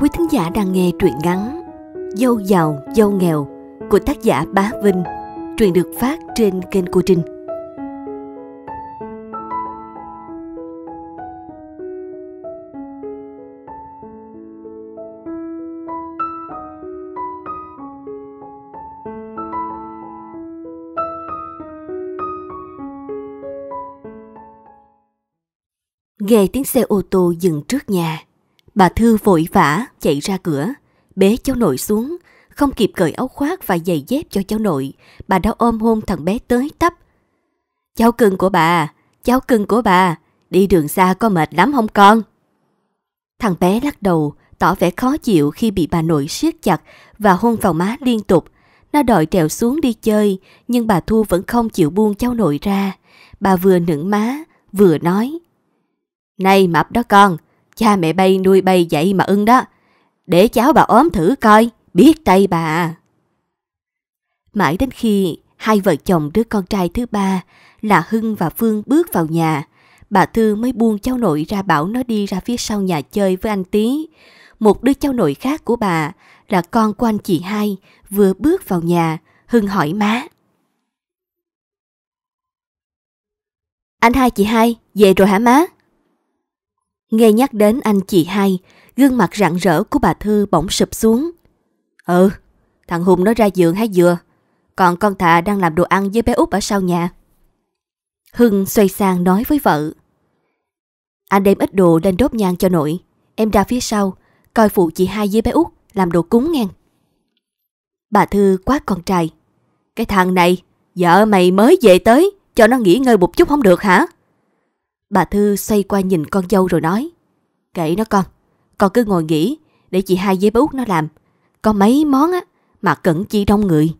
quý thính giả đang nghe truyện ngắn Dâu giàu, dâu nghèo của tác giả Bá Vinh. Truyện được phát trên kênh của Trinh. Nghe tiếng xe ô tô dừng trước nhà, Bà Thư vội vã chạy ra cửa, bế cháu nội xuống, không kịp cởi áo khoác và giày dép cho cháu nội, bà đã ôm hôn thằng bé tới tấp. Cháu cưng của bà, cháu cưng của bà, đi đường xa có mệt lắm không con? Thằng bé lắc đầu, tỏ vẻ khó chịu khi bị bà nội siết chặt và hôn vào má liên tục. Nó đòi trèo xuống đi chơi, nhưng bà Thu vẫn không chịu buông cháu nội ra. Bà vừa nửng má, vừa nói. Này mập đó con, Cha mẹ bay nuôi bay dạy mà ưng đó. Để cháu bà ốm thử coi, biết tay bà. Mãi đến khi hai vợ chồng đứa con trai thứ ba là Hưng và Phương bước vào nhà, bà Thư mới buông cháu nội ra bảo nó đi ra phía sau nhà chơi với anh tí Một đứa cháu nội khác của bà là con của anh chị hai vừa bước vào nhà, Hưng hỏi má. Anh hai chị hai, về rồi hả má? Nghe nhắc đến anh chị hai, gương mặt rạng rỡ của bà Thư bỗng sụp xuống. Ừ, thằng Hùng nó ra giường hay dừa, còn con Thạ đang làm đồ ăn với bé út ở sau nhà. Hưng xoay sang nói với vợ. Anh đem ít đồ lên đốt nhang cho nội, em ra phía sau, coi phụ chị hai với bé út làm đồ cúng ngang. Bà Thư quát con trai. Cái thằng này, vợ mày mới về tới, cho nó nghỉ ngơi một chút không được hả? Bà Thư xoay qua nhìn con dâu rồi nói. Kệ nó con, con cứ ngồi nghỉ để chị hai với bút nó làm. Có mấy món á mà cẩn chi đông người.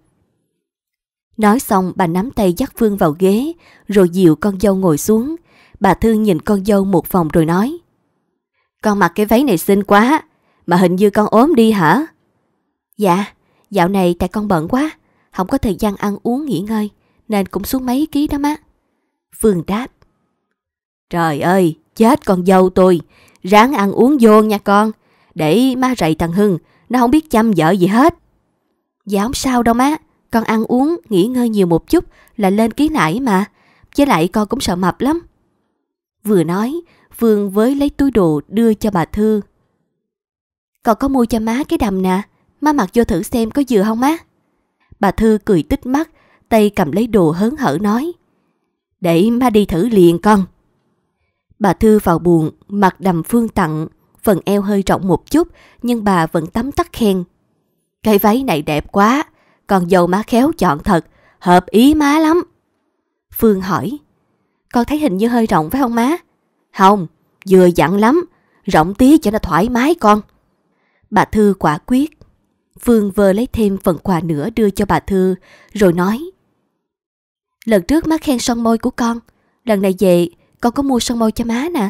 Nói xong bà nắm tay dắt Phương vào ghế rồi dìu con dâu ngồi xuống. Bà Thư nhìn con dâu một vòng rồi nói. Con mặc cái váy này xinh quá, mà hình như con ốm đi hả? Dạ, dạo này tại con bận quá, không có thời gian ăn uống nghỉ ngơi, nên cũng xuống mấy ký đó má. Phương đáp. Trời ơi, chết con dâu tôi, ráng ăn uống vô nha con, để má rầy thằng Hưng, nó không biết chăm vợ gì hết. Dạ không sao đâu má, con ăn uống, nghỉ ngơi nhiều một chút là lên ký nải mà, Chứ lại con cũng sợ mập lắm. Vừa nói, Phương với lấy túi đồ đưa cho bà Thư. Con có mua cho má cái đầm nè, má mặc vô thử xem có vừa không má. Bà Thư cười tích mắt, tay cầm lấy đồ hớn hở nói. Để má đi thử liền con. Bà Thư vào buồn, mặt đầm phương tặng, phần eo hơi rộng một chút, nhưng bà vẫn tắm tắt khen. Cái váy này đẹp quá, con dâu má khéo chọn thật, hợp ý má lắm. Phương hỏi, con thấy hình như hơi rộng phải không má? Không, vừa dặn lắm, rộng tí cho nó thoải mái con. Bà Thư quả quyết. Phương vơ lấy thêm phần quà nữa đưa cho bà Thư, rồi nói. Lần trước má khen son môi của con, lần này về con có mua son môi cho má nè.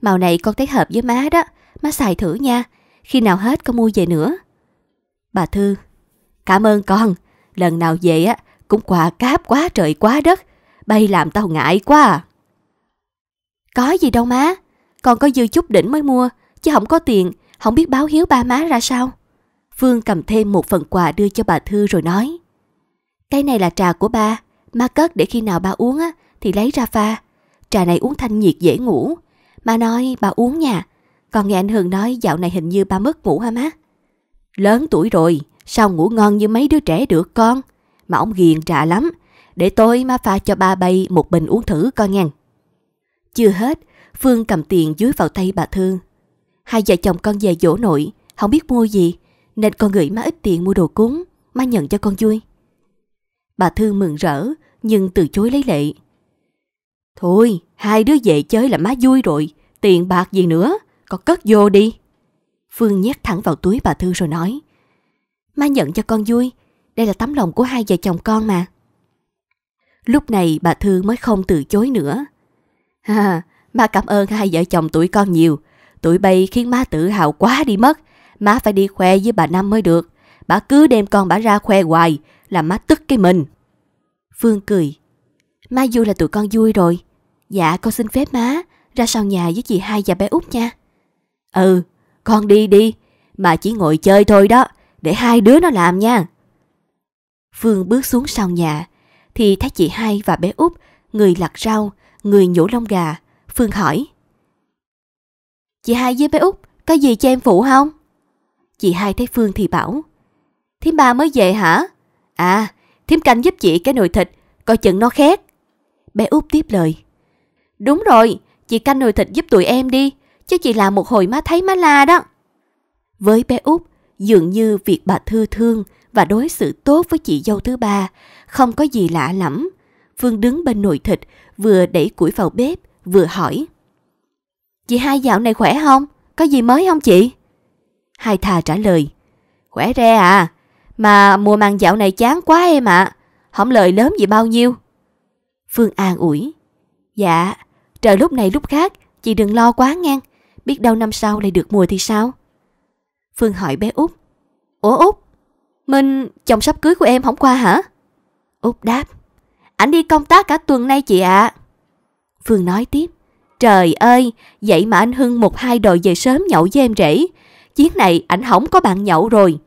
Màu này con thấy hợp với má đó. Má xài thử nha. Khi nào hết con mua về nữa. Bà Thư. Cảm ơn con. Lần nào về á cũng quà cáp quá trời quá đất. Bay làm tao ngại quá à. Có gì đâu má. Con có dư chút đỉnh mới mua. Chứ không có tiền. Không biết báo hiếu ba má ra sao. Phương cầm thêm một phần quà đưa cho bà Thư rồi nói. Cái này là trà của ba. Má cất để khi nào ba uống á thì lấy ra pha trà này uống thanh nhiệt dễ ngủ. Má nói bà uống nha, Còn nghe anh Hường nói dạo này hình như ba mất ngủ hả má? Lớn tuổi rồi, sao ngủ ngon như mấy đứa trẻ được con? Mà ông ghiền trà lắm, để tôi má pha cho ba bay một bình uống thử coi ngàn. Chưa hết, Phương cầm tiền dưới vào tay bà Thương. Hai vợ chồng con về dỗ nội, không biết mua gì, nên con gửi má ít tiền mua đồ cúng, má nhận cho con vui. Bà thương mừng rỡ, nhưng từ chối lấy lệ. Thôi, hai đứa về chơi là má vui rồi, tiền bạc gì nữa, con cất vô đi. Phương nhét thẳng vào túi bà Thư rồi nói. Má nhận cho con vui, đây là tấm lòng của hai vợ chồng con mà. Lúc này bà Thư mới không từ chối nữa. ha má cảm ơn hai vợ chồng tuổi con nhiều. tuổi bay khiến má tự hào quá đi mất. Má phải đi khoe với bà Năm mới được. Bà cứ đem con bà ra khoe hoài, là má tức cái mình. Phương cười. Má vui là tụi con vui rồi. Dạ con xin phép má, ra sau nhà với chị hai và bé út nha. Ừ, con đi đi, mà chỉ ngồi chơi thôi đó, để hai đứa nó làm nha. Phương bước xuống sau nhà, thì thấy chị hai và bé út, người lặt rau, người nhổ lông gà. Phương hỏi. Chị hai với bé út, có gì cho em phụ không? Chị hai thấy Phương thì bảo. Thím ba mới về hả? À, thím canh giúp chị cái nồi thịt, coi chừng nó khét. Bé út tiếp lời. Đúng rồi, chị canh nồi thịt giúp tụi em đi, chứ chị làm một hồi má thấy má la đó. Với bé Út, dường như việc bà Thư thương và đối xử tốt với chị dâu thứ ba không có gì lạ lắm Phương đứng bên nồi thịt, vừa đẩy củi vào bếp, vừa hỏi. Chị hai dạo này khỏe không? Có gì mới không chị? Hai thà trả lời. Khỏe re à, mà mùa màng dạo này chán quá em ạ, à. không lời lớn gì bao nhiêu. Phương An ủi. Dạ, Trời lúc này lúc khác, chị đừng lo quá ngang. Biết đâu năm sau lại được mùa thì sao? Phương hỏi bé Út. Ủa Út, Minh chồng sắp cưới của em không qua hả? Út đáp. Ảnh đi công tác cả tuần nay chị ạ. Phương nói tiếp. Trời ơi, vậy mà anh Hưng một hai đòi về sớm nhậu với em rể. Chiến này ảnh không có bạn nhậu rồi.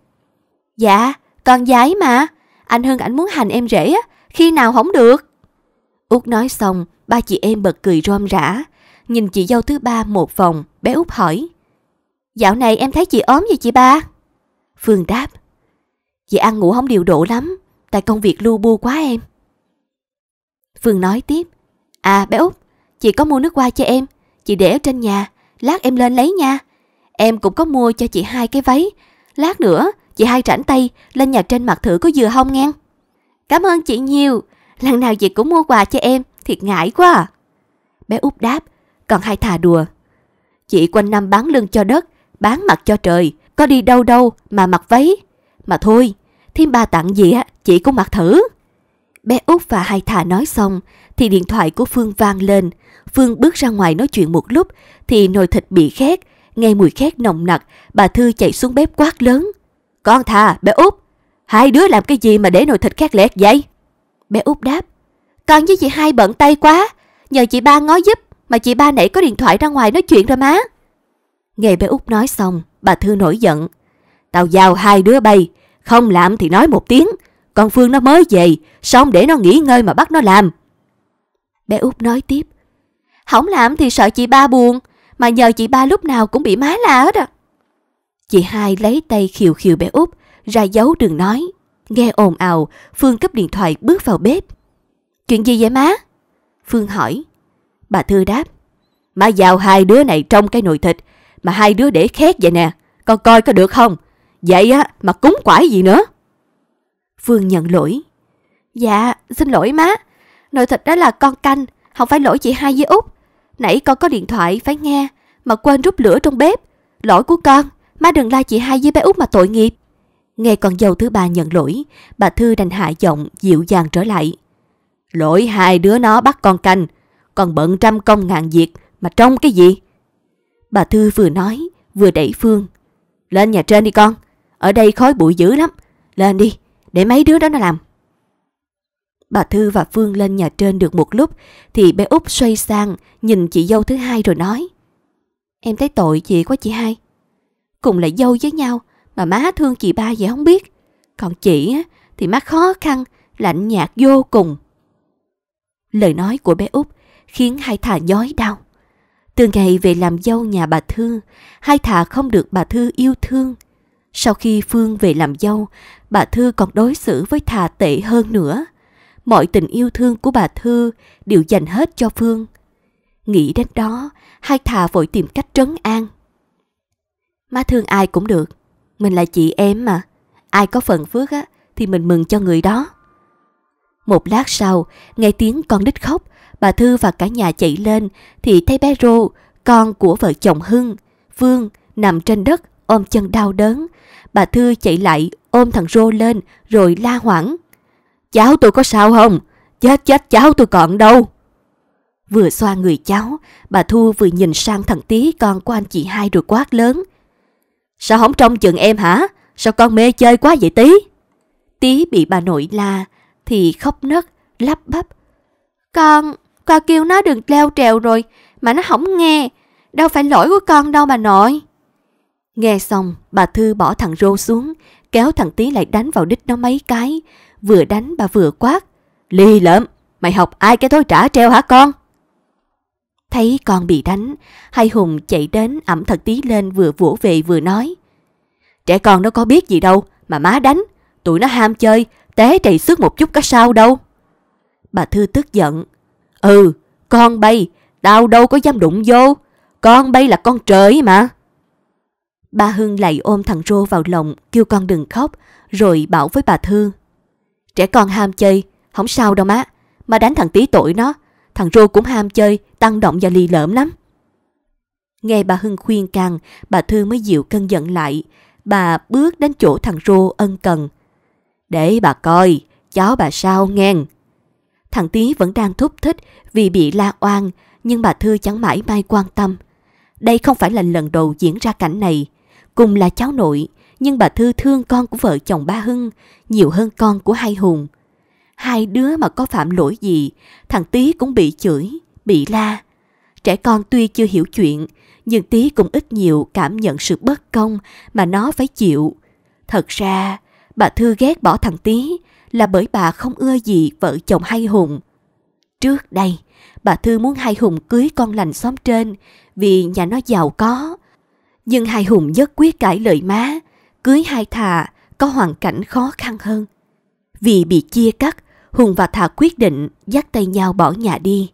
Dạ, con gái mà. Anh Hưng ảnh muốn hành em rể á, khi nào không được. Út nói xong, Ba chị em bật cười rôm rã. Nhìn chị dâu thứ ba một vòng, bé út hỏi. Dạo này em thấy chị ốm vậy chị ba? Phương đáp. Chị ăn ngủ không điều độ lắm, tại công việc lu bu quá em. Phương nói tiếp. À bé út, chị có mua nước hoa cho em, chị để ở trên nhà, lát em lên lấy nha. Em cũng có mua cho chị hai cái váy, lát nữa chị hai rảnh tay lên nhà trên mặt thử có dừa không nghe. Cảm ơn chị nhiều, lần nào chị cũng mua quà cho em, thiệt ngại quá à. Bé út đáp, còn hai thà đùa. Chị quanh năm bán lưng cho đất, bán mặt cho trời, có đi đâu đâu mà mặc váy. Mà thôi, thêm ba tặng gì á, chị cũng mặc thử. Bé út và hai thà nói xong, thì điện thoại của Phương vang lên. Phương bước ra ngoài nói chuyện một lúc, thì nồi thịt bị khét, nghe mùi khét nồng nặc, bà Thư chạy xuống bếp quát lớn. Con thà, bé út, hai đứa làm cái gì mà để nồi thịt khét lẹt vậy? Bé út đáp, con với chị hai bận tay quá, nhờ chị ba ngó giúp mà chị ba nãy có điện thoại ra ngoài nói chuyện rồi má. Nghe bé Út nói xong, bà Thư nổi giận. Tao giao hai đứa bay, không làm thì nói một tiếng. Con Phương nó mới về, xong để nó nghỉ ngơi mà bắt nó làm. Bé Út nói tiếp. Không làm thì sợ chị ba buồn, mà nhờ chị ba lúc nào cũng bị má la hết à. Chị hai lấy tay khiều khiều bé Út, ra dấu đừng nói. Nghe ồn ào, Phương cấp điện thoại bước vào bếp, Chuyện gì vậy má? Phương hỏi. Bà Thư đáp. Má giao hai đứa này trong cái nồi thịt mà hai đứa để khét vậy nè. Con coi có được không? Vậy á mà cúng quải gì nữa? Phương nhận lỗi. Dạ, xin lỗi má. Nồi thịt đó là con canh, không phải lỗi chị hai với Út. Nãy con có điện thoại phải nghe mà quên rút lửa trong bếp. Lỗi của con, má đừng la chị hai với bé Út mà tội nghiệp. Nghe con dâu thứ ba nhận lỗi, bà Thư đành hạ giọng dịu dàng trở lại. Lỗi hai đứa nó bắt con canh, còn bận trăm công ngàn việc mà trông cái gì? Bà Thư vừa nói, vừa đẩy Phương. Lên nhà trên đi con, ở đây khói bụi dữ lắm. Lên đi, để mấy đứa đó nó làm. Bà Thư và Phương lên nhà trên được một lúc thì bé Út xoay sang nhìn chị dâu thứ hai rồi nói. Em thấy tội chị quá chị hai. Cùng là dâu với nhau mà má thương chị ba vậy không biết. Còn chị á, thì má khó khăn, lạnh nhạt vô cùng. Lời nói của bé Út khiến hai thà nhói đau. Từ ngày về làm dâu nhà bà Thư, hai thà không được bà Thư yêu thương. Sau khi Phương về làm dâu, bà Thư còn đối xử với thà tệ hơn nữa. Mọi tình yêu thương của bà Thư đều dành hết cho Phương. Nghĩ đến đó, hai thà vội tìm cách trấn an. Má thương ai cũng được, mình là chị em mà. Ai có phần phước á, thì mình mừng cho người đó. Một lát sau, nghe tiếng con đít khóc, bà Thư và cả nhà chạy lên thì thấy bé Rô, con của vợ chồng Hưng, Vương nằm trên đất ôm chân đau đớn. Bà Thư chạy lại ôm thằng Rô lên rồi la hoảng. Cháu tôi có sao không? Chết chết cháu tôi còn đâu. Vừa xoa người cháu, bà Thu vừa nhìn sang thằng tí con của anh chị hai rồi quát lớn. Sao không trông chừng em hả? Sao con mê chơi quá vậy tí? Tí bị bà nội la, thì khóc nấc, lắp bắp. Con, con kêu nó đừng leo trèo rồi, mà nó không nghe. Đâu phải lỗi của con đâu bà nội. Nghe xong, bà Thư bỏ thằng Rô xuống, kéo thằng Tí lại đánh vào đít nó mấy cái. Vừa đánh bà vừa quát. Ly lợm, mày học ai cái thối trả treo hả con? Thấy con bị đánh, hai Hùng chạy đến ẩm thật tí lên vừa vỗ về vừa nói. Trẻ con nó có biết gì đâu mà má đánh, tụi nó ham chơi, Té trầy xước một chút có sao đâu. Bà Thư tức giận. Ừ, con bay, tao đâu có dám đụng vô. Con bay là con trời mà. Ba Hưng lại ôm thằng Rô vào lòng, kêu con đừng khóc, rồi bảo với bà Thư. Trẻ con ham chơi, không sao đâu má. mà đánh thằng tí tội nó, thằng Rô cũng ham chơi, tăng động và lì lợm lắm. Nghe bà Hưng khuyên càng, bà Thư mới dịu cơn giận lại. Bà bước đến chỗ thằng Rô ân cần. Để bà coi, cháu bà sao ngang. Thằng Tí vẫn đang thúc thích vì bị la oan, nhưng bà Thư chẳng mãi may quan tâm. Đây không phải là lần đầu diễn ra cảnh này. Cùng là cháu nội, nhưng bà Thư thương con của vợ chồng ba Hưng nhiều hơn con của hai Hùng. Hai đứa mà có phạm lỗi gì, thằng Tí cũng bị chửi, bị la. Trẻ con tuy chưa hiểu chuyện, nhưng Tí cũng ít nhiều cảm nhận sự bất công mà nó phải chịu. Thật ra, Bà Thư ghét bỏ thằng Tý là bởi bà không ưa gì vợ chồng hai Hùng. Trước đây, bà Thư muốn hai Hùng cưới con lành xóm trên vì nhà nó giàu có. Nhưng hai Hùng nhất quyết cãi lời má, cưới hai Thà có hoàn cảnh khó khăn hơn. Vì bị chia cắt, Hùng và Thà quyết định dắt tay nhau bỏ nhà đi.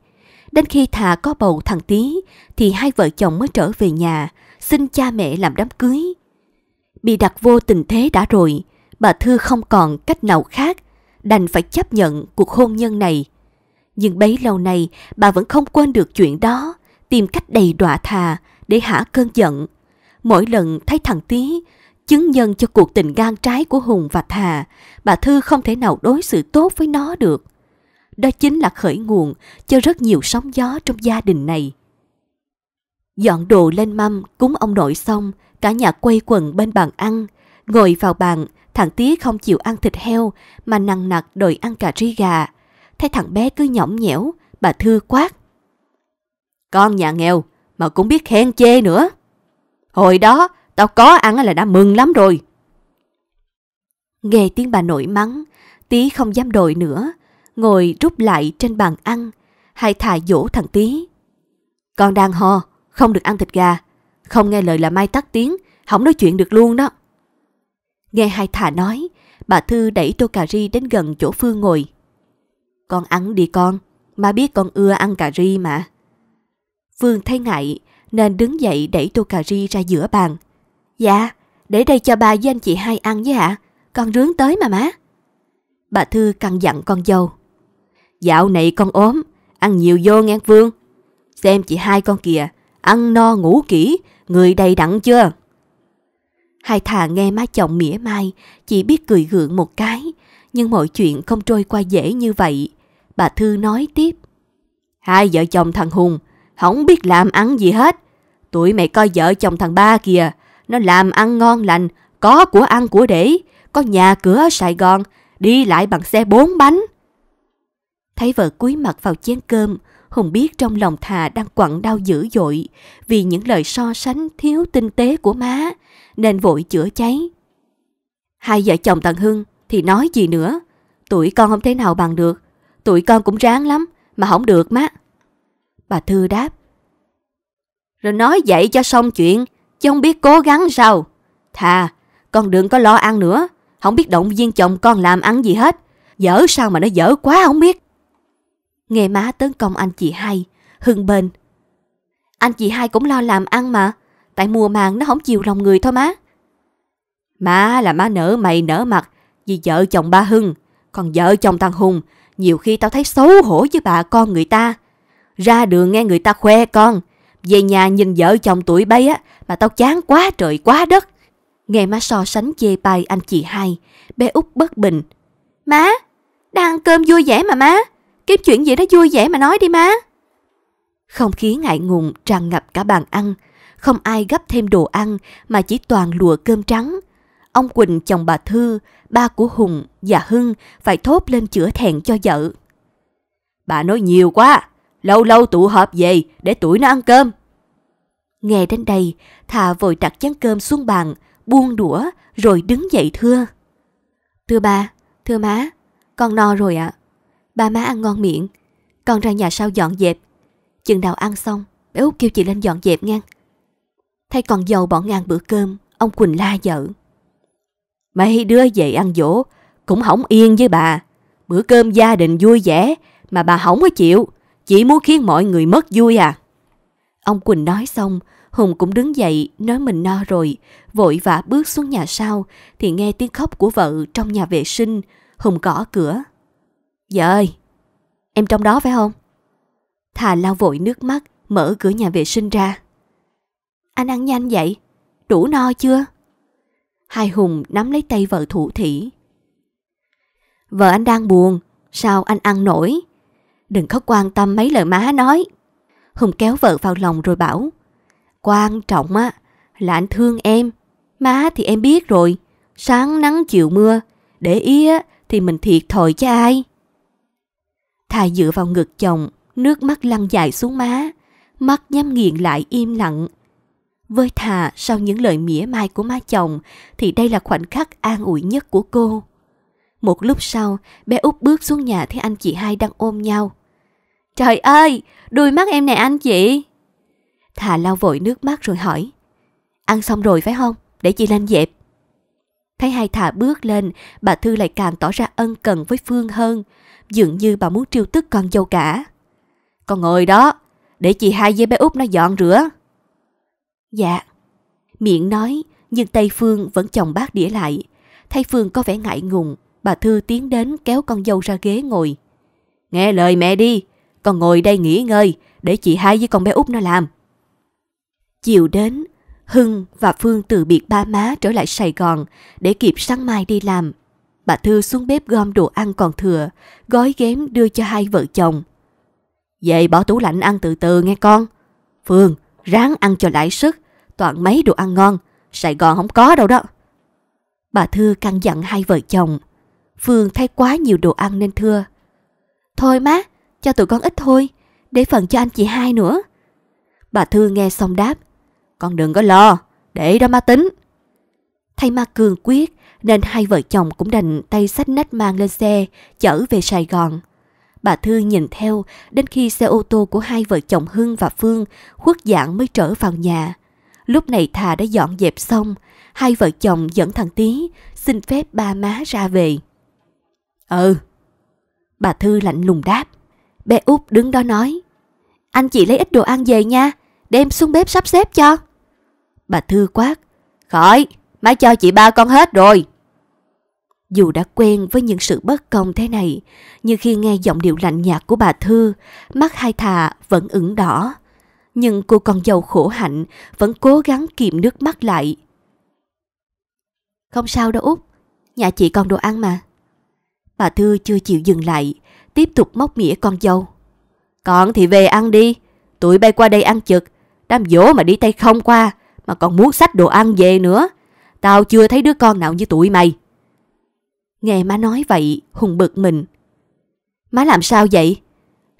Đến khi Thà có bầu thằng Tý thì hai vợ chồng mới trở về nhà, xin cha mẹ làm đám cưới. Bị đặt vô tình thế đã rồi, bà Thư không còn cách nào khác, đành phải chấp nhận cuộc hôn nhân này. Nhưng bấy lâu nay, bà vẫn không quên được chuyện đó, tìm cách đầy đọa thà để hả cơn giận. Mỗi lần thấy thằng Tý, chứng nhân cho cuộc tình gan trái của Hùng và Thà, bà Thư không thể nào đối xử tốt với nó được. Đó chính là khởi nguồn cho rất nhiều sóng gió trong gia đình này. Dọn đồ lên mâm, cúng ông nội xong, cả nhà quay quần bên bàn ăn, ngồi vào bàn Thằng Tí không chịu ăn thịt heo mà nằng nặc đòi ăn cà ri gà. Thấy thằng bé cứ nhõng nhẽo, bà Thư quát. Con nhà nghèo mà cũng biết khen chê nữa. Hồi đó tao có ăn là đã mừng lắm rồi. Nghe tiếng bà nội mắng, tí không dám đòi nữa, ngồi rút lại trên bàn ăn, hai thà dỗ thằng tí. Con đang ho, không được ăn thịt gà, không nghe lời là mai tắt tiếng, không nói chuyện được luôn đó. Nghe hai thà nói, bà Thư đẩy tô cà ri đến gần chỗ Phương ngồi. Con ăn đi con, má biết con ưa ăn cà ri mà. Phương thấy ngại nên đứng dậy đẩy tô cà ri ra giữa bàn. Dạ, để đây cho bà với anh chị hai ăn với hả con rướng tới mà má. Bà Thư căn dặn con dâu. Dạo này con ốm, ăn nhiều vô nghe Phương. Xem chị hai con kìa, ăn no ngủ kỹ, người đầy đặn chưa? Hai thà nghe má chồng mỉa mai, chỉ biết cười gượng một cái, nhưng mọi chuyện không trôi qua dễ như vậy. Bà Thư nói tiếp. Hai vợ chồng thằng Hùng, không biết làm ăn gì hết. Tụi mày coi vợ chồng thằng ba kìa, nó làm ăn ngon lành, có của ăn của để, có nhà cửa ở Sài Gòn, đi lại bằng xe bốn bánh. Thấy vợ cúi mặt vào chén cơm, Hùng biết trong lòng Thà đang quặn đau dữ dội vì những lời so sánh thiếu tinh tế của má nên vội chữa cháy. Hai vợ chồng Tần Hưng thì nói gì nữa, tuổi con không thế nào bằng được, tuổi con cũng ráng lắm mà không được má. Bà Thư đáp. Rồi nói vậy cho xong chuyện, chứ không biết cố gắng sao. Thà, con đừng có lo ăn nữa, không biết động viên chồng con làm ăn gì hết, dở sao mà nó dở quá không biết. Nghe má tấn công anh chị hai, Hưng bên. Anh chị hai cũng lo làm ăn mà, Tại mùa màng nó không chiều lòng người thôi má. Má là má nở mày nở mặt vì vợ chồng ba Hưng. Còn vợ chồng thằng Hùng, nhiều khi tao thấy xấu hổ với bà con người ta. Ra đường nghe người ta khoe con. Về nhà nhìn vợ chồng tuổi bay á, mà tao chán quá trời quá đất. Nghe má so sánh chê bai anh chị hai, bé út bất bình. Má, đang ăn cơm vui vẻ mà má. Kiếm chuyện gì đó vui vẻ mà nói đi má. Không khí ngại ngùng tràn ngập cả bàn ăn không ai gấp thêm đồ ăn mà chỉ toàn lụa cơm trắng. Ông Quỳnh chồng bà Thư, ba của Hùng và Hưng phải thốt lên chữa thẹn cho vợ. Bà nói nhiều quá, lâu lâu tụ họp về để tuổi nó ăn cơm. Nghe đến đây, Thà vội đặt chén cơm xuống bàn, buông đũa rồi đứng dậy thưa. Thưa ba, thưa má, con no rồi ạ. À. Ba má ăn ngon miệng, con ra nhà sau dọn dẹp. Chừng nào ăn xong, bé út kêu chị lên dọn dẹp ngang. Thay còn dâu bỏ ngang bữa cơm, ông Quỳnh la vợ. Mấy đứa về ăn dỗ, cũng hỏng yên với bà. Bữa cơm gia đình vui vẻ, mà bà hỏng có chịu, chỉ muốn khiến mọi người mất vui à. Ông Quỳnh nói xong, Hùng cũng đứng dậy, nói mình no rồi, vội vã bước xuống nhà sau, thì nghe tiếng khóc của vợ trong nhà vệ sinh, Hùng gõ cửa. Vợ ơi, em trong đó phải không? Thà lao vội nước mắt, mở cửa nhà vệ sinh ra. Anh ăn nhanh vậy, đủ no chưa? Hai Hùng nắm lấy tay vợ thủ thỉ. Vợ anh đang buồn, sao anh ăn nổi? Đừng có quan tâm mấy lời má nói. Hùng kéo vợ vào lòng rồi bảo. Quan trọng á, là anh thương em. Má thì em biết rồi, sáng nắng chiều mưa, để ý á, thì mình thiệt thòi cho ai. Thà dựa vào ngực chồng, nước mắt lăn dài xuống má, mắt nhắm nghiền lại im lặng, với thà sau những lời mỉa mai của má chồng thì đây là khoảnh khắc an ủi nhất của cô. Một lúc sau, bé út bước xuống nhà thấy anh chị hai đang ôm nhau. Trời ơi, đuôi mắt em này anh chị. Thà lau vội nước mắt rồi hỏi. Ăn xong rồi phải không? Để chị lên dẹp. Thấy hai thà bước lên, bà Thư lại càng tỏ ra ân cần với Phương hơn, dường như bà muốn triêu tức con dâu cả. Con ngồi đó, để chị hai với bé út nó dọn rửa. Dạ. Miệng nói, nhưng tay Phương vẫn chồng bát đĩa lại. thay Phương có vẻ ngại ngùng, bà Thư tiến đến kéo con dâu ra ghế ngồi. Nghe lời mẹ đi, con ngồi đây nghỉ ngơi, để chị hai với con bé út nó làm. Chiều đến, Hưng và Phương từ biệt ba má trở lại Sài Gòn để kịp sáng mai đi làm. Bà Thư xuống bếp gom đồ ăn còn thừa, gói ghém đưa cho hai vợ chồng. Vậy bỏ tủ lạnh ăn từ từ nghe con. Phương, ráng ăn cho lãi sức, toàn mấy đồ ăn ngon, Sài Gòn không có đâu đó. Bà Thư căn dặn hai vợ chồng, Phương thấy quá nhiều đồ ăn nên thưa. Thôi má, cho tụi con ít thôi, để phần cho anh chị hai nữa. Bà Thư nghe xong đáp, con đừng có lo, để đó má tính. Thay ma cường quyết nên hai vợ chồng cũng đành tay sách nách mang lên xe chở về Sài Gòn. Bà Thư nhìn theo đến khi xe ô tô của hai vợ chồng Hưng và Phương khuất dạng mới trở vào nhà. Lúc này Thà đã dọn dẹp xong, hai vợ chồng dẫn thằng Tí xin phép ba má ra về. Ừ. Bà Thư lạnh lùng đáp. Bé út đứng đó nói. Anh chị lấy ít đồ ăn về nha, đem xuống bếp sắp xếp cho. Bà Thư quát. Khỏi, má cho chị ba con hết rồi. Dù đã quen với những sự bất công thế này, nhưng khi nghe giọng điệu lạnh nhạt của bà Thư, mắt hai thà vẫn ửng đỏ. Nhưng cô con dâu khổ hạnh vẫn cố gắng kìm nước mắt lại. Không sao đâu Út, nhà chị còn đồ ăn mà. Bà Thư chưa chịu dừng lại, tiếp tục móc mỉa con dâu. Còn thì về ăn đi, tụi bay qua đây ăn chực, đám dỗ mà đi tay không qua, mà còn muốn sách đồ ăn về nữa. Tao chưa thấy đứa con nào như tụi mày. Nghe má nói vậy, Hùng bực mình. Má làm sao vậy?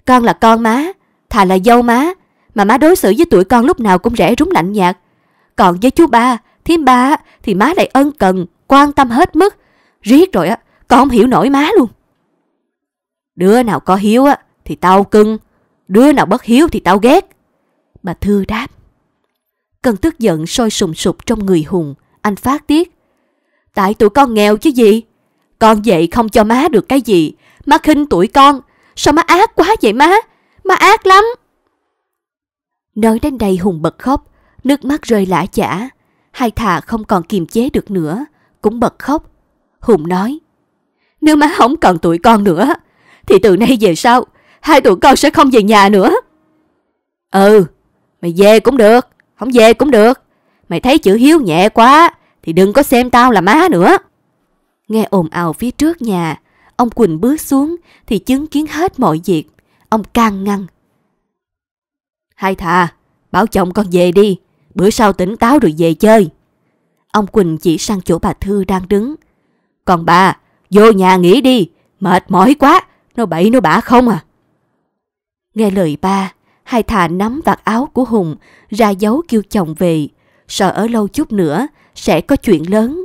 Con là con má, thà là dâu má, mà má đối xử với tuổi con lúc nào cũng rẻ rúng lạnh nhạt. Còn với chú ba, thím ba thì má lại ân cần, quan tâm hết mức. Riết rồi á, con không hiểu nổi má luôn. Đứa nào có hiếu á thì tao cưng, đứa nào bất hiếu thì tao ghét. Bà Thư đáp. cần tức giận sôi sùng sục trong người Hùng, anh phát tiết. Tại tụi con nghèo chứ gì? Con vậy không cho má được cái gì. Má khinh tuổi con. Sao má ác quá vậy má? Má ác lắm. Nói đến đây Hùng bật khóc. Nước mắt rơi lã chả. Hai thà không còn kiềm chế được nữa. Cũng bật khóc. Hùng nói. Nếu má không còn tuổi con nữa. Thì từ nay về sau. Hai tụi con sẽ không về nhà nữa. Ừ. Mày về cũng được. Không về cũng được. Mày thấy chữ hiếu nhẹ quá. Thì đừng có xem tao là má nữa. Nghe ồn ào phía trước nhà, ông Quỳnh bước xuống thì chứng kiến hết mọi việc. Ông can ngăn. Hai thà, bảo chồng con về đi, bữa sau tỉnh táo rồi về chơi. Ông Quỳnh chỉ sang chỗ bà Thư đang đứng. Còn bà, vô nhà nghỉ đi, mệt mỏi quá, nó bậy nó bả không à. Nghe lời ba, hai thà nắm vạt áo của Hùng ra dấu kêu chồng về, sợ ở lâu chút nữa sẽ có chuyện lớn.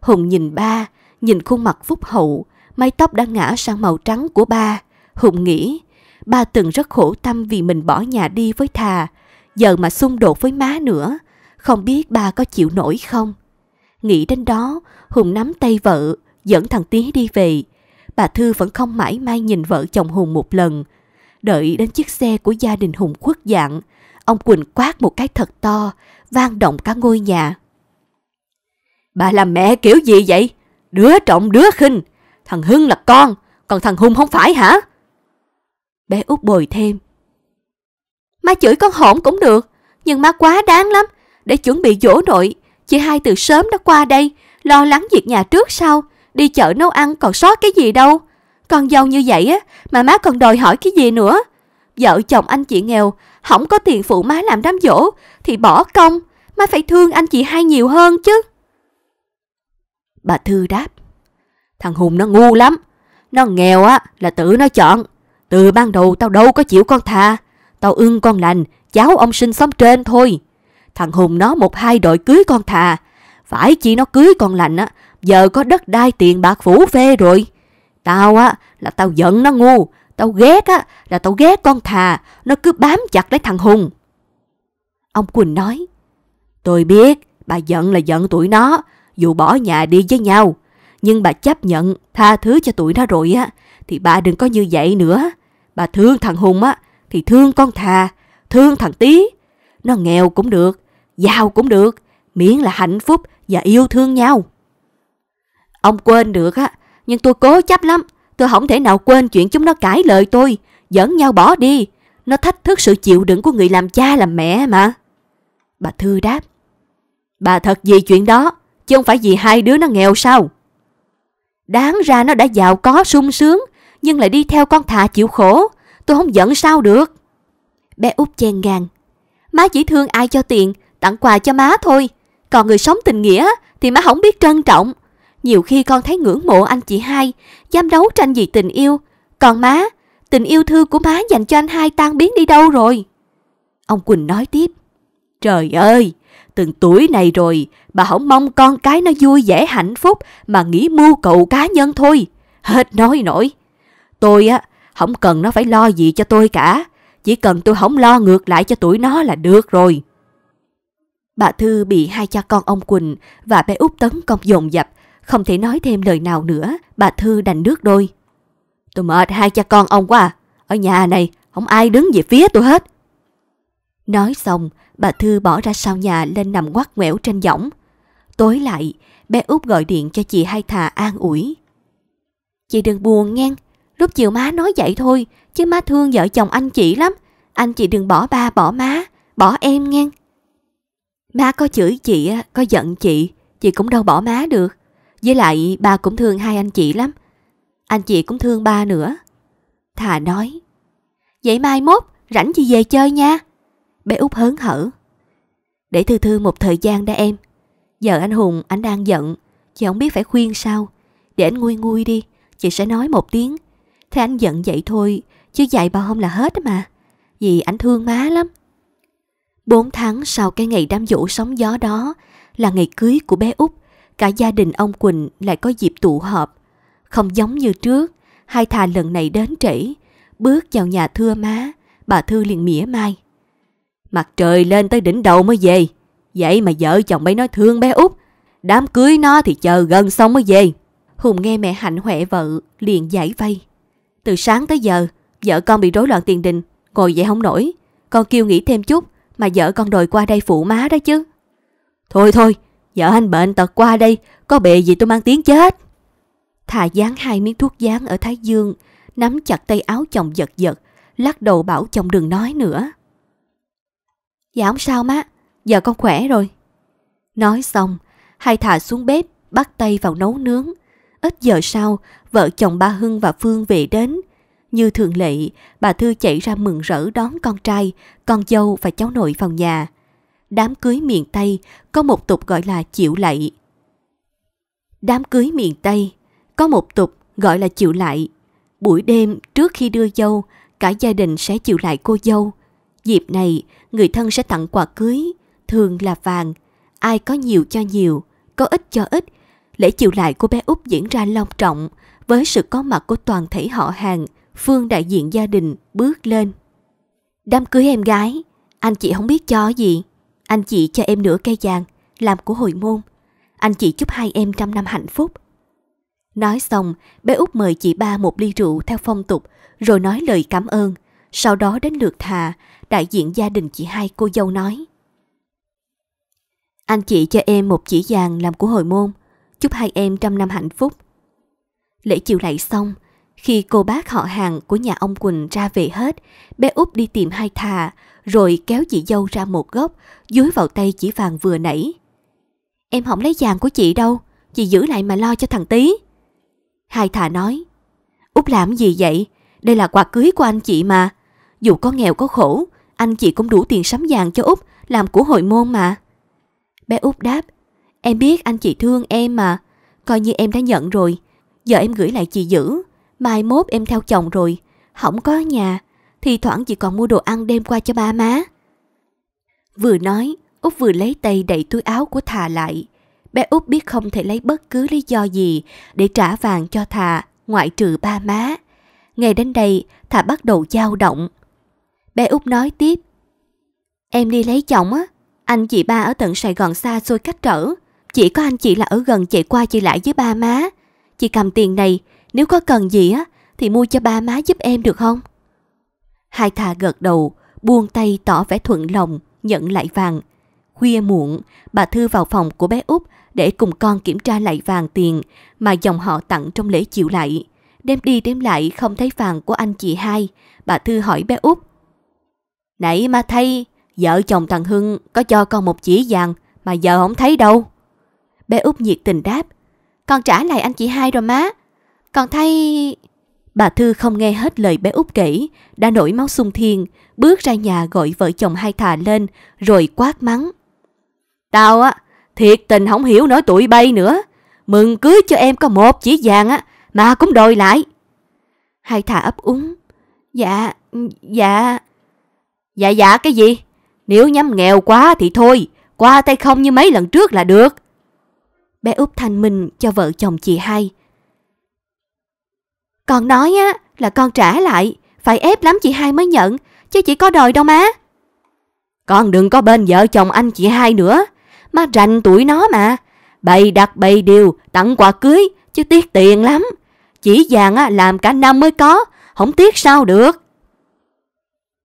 Hùng nhìn ba Nhìn khuôn mặt phúc hậu, mái tóc đã ngã sang màu trắng của ba. Hùng nghĩ, ba từng rất khổ tâm vì mình bỏ nhà đi với thà, giờ mà xung đột với má nữa, không biết ba có chịu nổi không? Nghĩ đến đó, Hùng nắm tay vợ, dẫn thằng Tý đi về. Bà Thư vẫn không mãi mai nhìn vợ chồng Hùng một lần. Đợi đến chiếc xe của gia đình Hùng khuất dạng, ông Quỳnh quát một cái thật to, vang động cả ngôi nhà. Bà làm mẹ kiểu gì vậy? Đứa trọng đứa khinh, thằng Hưng là con, còn thằng Hùng không phải hả? Bé út bồi thêm. Má chửi con hổn cũng được, nhưng má quá đáng lắm. Để chuẩn bị dỗ nội, chị hai từ sớm đã qua đây, lo lắng việc nhà trước sau, đi chợ nấu ăn còn sót cái gì đâu. Con giàu như vậy á, mà má còn đòi hỏi cái gì nữa? Vợ chồng anh chị nghèo, không có tiền phụ má làm đám dỗ, thì bỏ công, má phải thương anh chị hai nhiều hơn chứ. Bà Thư đáp. Thằng Hùng nó ngu lắm. Nó nghèo á là tự nó chọn. Từ ban đầu tao đâu có chịu con thà. Tao ưng con lành, cháu ông sinh xóm trên thôi. Thằng Hùng nó một hai đội cưới con thà. Phải chi nó cưới con lành á, giờ có đất đai tiền bạc phủ phê rồi. Tao á là tao giận nó ngu, tao ghét á là tao ghét con thà, nó cứ bám chặt lấy thằng Hùng. Ông Quỳnh nói, tôi biết bà giận là giận tụi nó, dù bỏ nhà đi với nhau. Nhưng bà chấp nhận tha thứ cho tụi nó rồi á, thì bà đừng có như vậy nữa. Bà thương thằng Hùng á, thì thương con thà, thương thằng Tí. Nó nghèo cũng được, giàu cũng được, miễn là hạnh phúc và yêu thương nhau. Ông quên được á, nhưng tôi cố chấp lắm. Tôi không thể nào quên chuyện chúng nó cãi lời tôi, dẫn nhau bỏ đi. Nó thách thức sự chịu đựng của người làm cha làm mẹ mà. Bà Thư đáp. Bà thật gì chuyện đó, chứ không phải vì hai đứa nó nghèo sao? Đáng ra nó đã giàu có sung sướng, nhưng lại đi theo con thà chịu khổ, tôi không giận sao được. Bé út chen gàn, má chỉ thương ai cho tiền, tặng quà cho má thôi, còn người sống tình nghĩa thì má không biết trân trọng. Nhiều khi con thấy ngưỡng mộ anh chị hai, dám đấu tranh vì tình yêu, còn má, tình yêu thương của má dành cho anh hai tan biến đi đâu rồi? Ông Quỳnh nói tiếp. Trời ơi, Từng tuổi này rồi, bà không mong con cái nó vui vẻ hạnh phúc mà nghĩ mưu cầu cá nhân thôi. Hết nói nổi. Tôi á, không cần nó phải lo gì cho tôi cả. Chỉ cần tôi không lo ngược lại cho tuổi nó là được rồi. Bà Thư bị hai cha con ông Quỳnh và bé Út tấn công dồn dập. Không thể nói thêm lời nào nữa, bà Thư đành nước đôi. Tôi mệt hai cha con ông quá à. Ở nhà này, không ai đứng về phía tôi hết. Nói xong, bà Thư bỏ ra sau nhà lên nằm ngoắt ngoẻo trên giỏng. Tối lại, bé út gọi điện cho chị Hai Thà an ủi. Chị đừng buồn nghe, lúc chiều má nói vậy thôi, chứ má thương vợ chồng anh chị lắm. Anh chị đừng bỏ ba bỏ má, bỏ em nghe. Má có chửi chị, có giận chị, chị cũng đâu bỏ má được. Với lại ba cũng thương hai anh chị lắm. Anh chị cũng thương ba nữa. Thà nói. Vậy mai mốt, rảnh chị về chơi nha. Bé út hớn hở. Để thư thư một thời gian đã em. Giờ anh Hùng anh đang giận, chị không biết phải khuyên sao. Để anh nguôi nguôi đi, chị sẽ nói một tiếng. Thế anh giận vậy thôi, chứ dạy bao hôm là hết mà. Vì anh thương má lắm. Bốn tháng sau cái ngày đám dỗ sóng gió đó là ngày cưới của bé út cả gia đình ông Quỳnh lại có dịp tụ họp. Không giống như trước, hai thà lần này đến trễ, bước vào nhà thưa má, bà Thư liền mỉa mai. Mặt trời lên tới đỉnh đầu mới về. Vậy mà vợ chồng bay nói thương bé út. Đám cưới nó thì chờ gần xong mới về. Hùng nghe mẹ hạnh huệ vợ, liền giải vây. Từ sáng tới giờ, vợ con bị rối loạn tiền đình, ngồi dậy không nổi. Con kêu nghỉ thêm chút, mà vợ con đòi qua đây phụ má đó chứ. Thôi thôi, vợ anh bệnh tật qua đây, có bề gì tôi mang tiếng chết. Thà dán hai miếng thuốc dán ở Thái Dương, nắm chặt tay áo chồng giật giật, lắc đầu bảo chồng đừng nói nữa. Dạ không sao má, giờ con khỏe rồi. Nói xong, hai thà xuống bếp, bắt tay vào nấu nướng. Ít giờ sau, vợ chồng ba Hưng và Phương về đến. Như thường lệ, bà Thư chạy ra mừng rỡ đón con trai, con dâu và cháu nội vào nhà. Đám cưới miền Tây có một tục gọi là chịu lạy. Đám cưới miền Tây có một tục gọi là chịu lại. Buổi đêm trước khi đưa dâu, cả gia đình sẽ chịu lại cô dâu, Dịp này, người thân sẽ tặng quà cưới, thường là vàng. Ai có nhiều cho nhiều, có ít cho ít. Lễ chiều lại của bé Úc diễn ra long trọng với sự có mặt của toàn thể họ hàng, Phương đại diện gia đình bước lên. Đám cưới em gái, anh chị không biết cho gì. Anh chị cho em nửa cây vàng, làm của hồi môn. Anh chị chúc hai em trăm năm hạnh phúc. Nói xong, bé Út mời chị ba một ly rượu theo phong tục, rồi nói lời cảm ơn. Sau đó đến lượt Thà, đại diện gia đình chị hai cô dâu nói. Anh chị cho em một chỉ vàng làm của hồi môn, chúc hai em trăm năm hạnh phúc. Lễ chiều lại xong, khi cô bác họ hàng của nhà ông Quỳnh ra về hết, bé út đi tìm hai thà, rồi kéo chị dâu ra một góc, dưới vào tay chỉ vàng vừa nãy. Em không lấy vàng của chị đâu, chị giữ lại mà lo cho thằng tí. Hai thà nói, út làm gì vậy? Đây là quà cưới của anh chị mà. Dù có nghèo có khổ, anh chị cũng đủ tiền sắm vàng cho Út, làm của hội môn mà. Bé Út đáp, em biết anh chị thương em mà, coi như em đã nhận rồi, giờ em gửi lại chị giữ, mai mốt em theo chồng rồi, không có nhà, thì thoảng chị còn mua đồ ăn đem qua cho ba má. Vừa nói, Út vừa lấy tay đẩy túi áo của Thà lại. Bé Út biết không thể lấy bất cứ lý do gì để trả vàng cho Thà, ngoại trừ ba má. Ngày đến đây, Thà bắt đầu dao động. Bé Út nói tiếp. Em đi lấy chồng á, anh chị ba ở tận Sài Gòn xa xôi cách trở. Chỉ có anh chị là ở gần chạy qua chạy lại với ba má. Chị cầm tiền này, nếu có cần gì á, thì mua cho ba má giúp em được không? Hai thà gật đầu, buông tay tỏ vẻ thuận lòng, nhận lại vàng. Khuya muộn, bà Thư vào phòng của bé Út để cùng con kiểm tra lại vàng tiền mà dòng họ tặng trong lễ chịu lại. đem đi đêm lại không thấy vàng của anh chị hai, bà Thư hỏi bé Út. Nãy má thấy vợ chồng thằng Hưng có cho con một chỉ vàng mà giờ không thấy đâu. Bé Út nhiệt tình đáp. Con trả lại anh chị hai rồi má. Con thấy... Bà Thư không nghe hết lời bé Út kể, đã nổi máu sung thiên, bước ra nhà gọi vợ chồng hai thà lên, rồi quát mắng. Tao á, thiệt tình không hiểu nổi tụi bay nữa. Mừng cưới cho em có một chỉ vàng á, mà cũng đòi lại. Hai thà ấp úng. Dạ, dạ... Dạ dạ cái gì? Nếu nhắm nghèo quá thì thôi, qua tay không như mấy lần trước là được. Bé úp thanh minh cho vợ chồng chị hai. Còn nói á là con trả lại, phải ép lắm chị hai mới nhận, chứ chỉ có đòi đâu má. Con đừng có bên vợ chồng anh chị hai nữa, má rành tuổi nó mà. Bày đặt bày điều, tặng quà cưới, chứ tiếc tiền lắm. Chỉ vàng á, làm cả năm mới có, không tiếc sao được.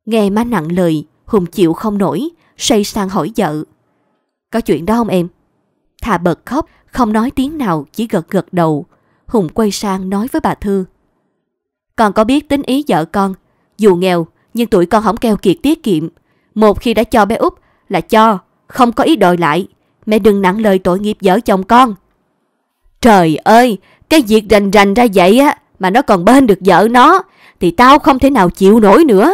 Nghe má nặng lời, Hùng chịu không nổi, say sang hỏi vợ. Có chuyện đó không em? Thà bật khóc, không nói tiếng nào, chỉ gật gật đầu. Hùng quay sang nói với bà Thư. Con có biết tính ý vợ con, dù nghèo nhưng tuổi con không keo kiệt tiết kiệm. Một khi đã cho bé Út là cho, không có ý đòi lại. Mẹ đừng nặng lời tội nghiệp vợ chồng con. Trời ơi, cái việc rành rành ra vậy á mà nó còn bên được vợ nó thì tao không thể nào chịu nổi nữa.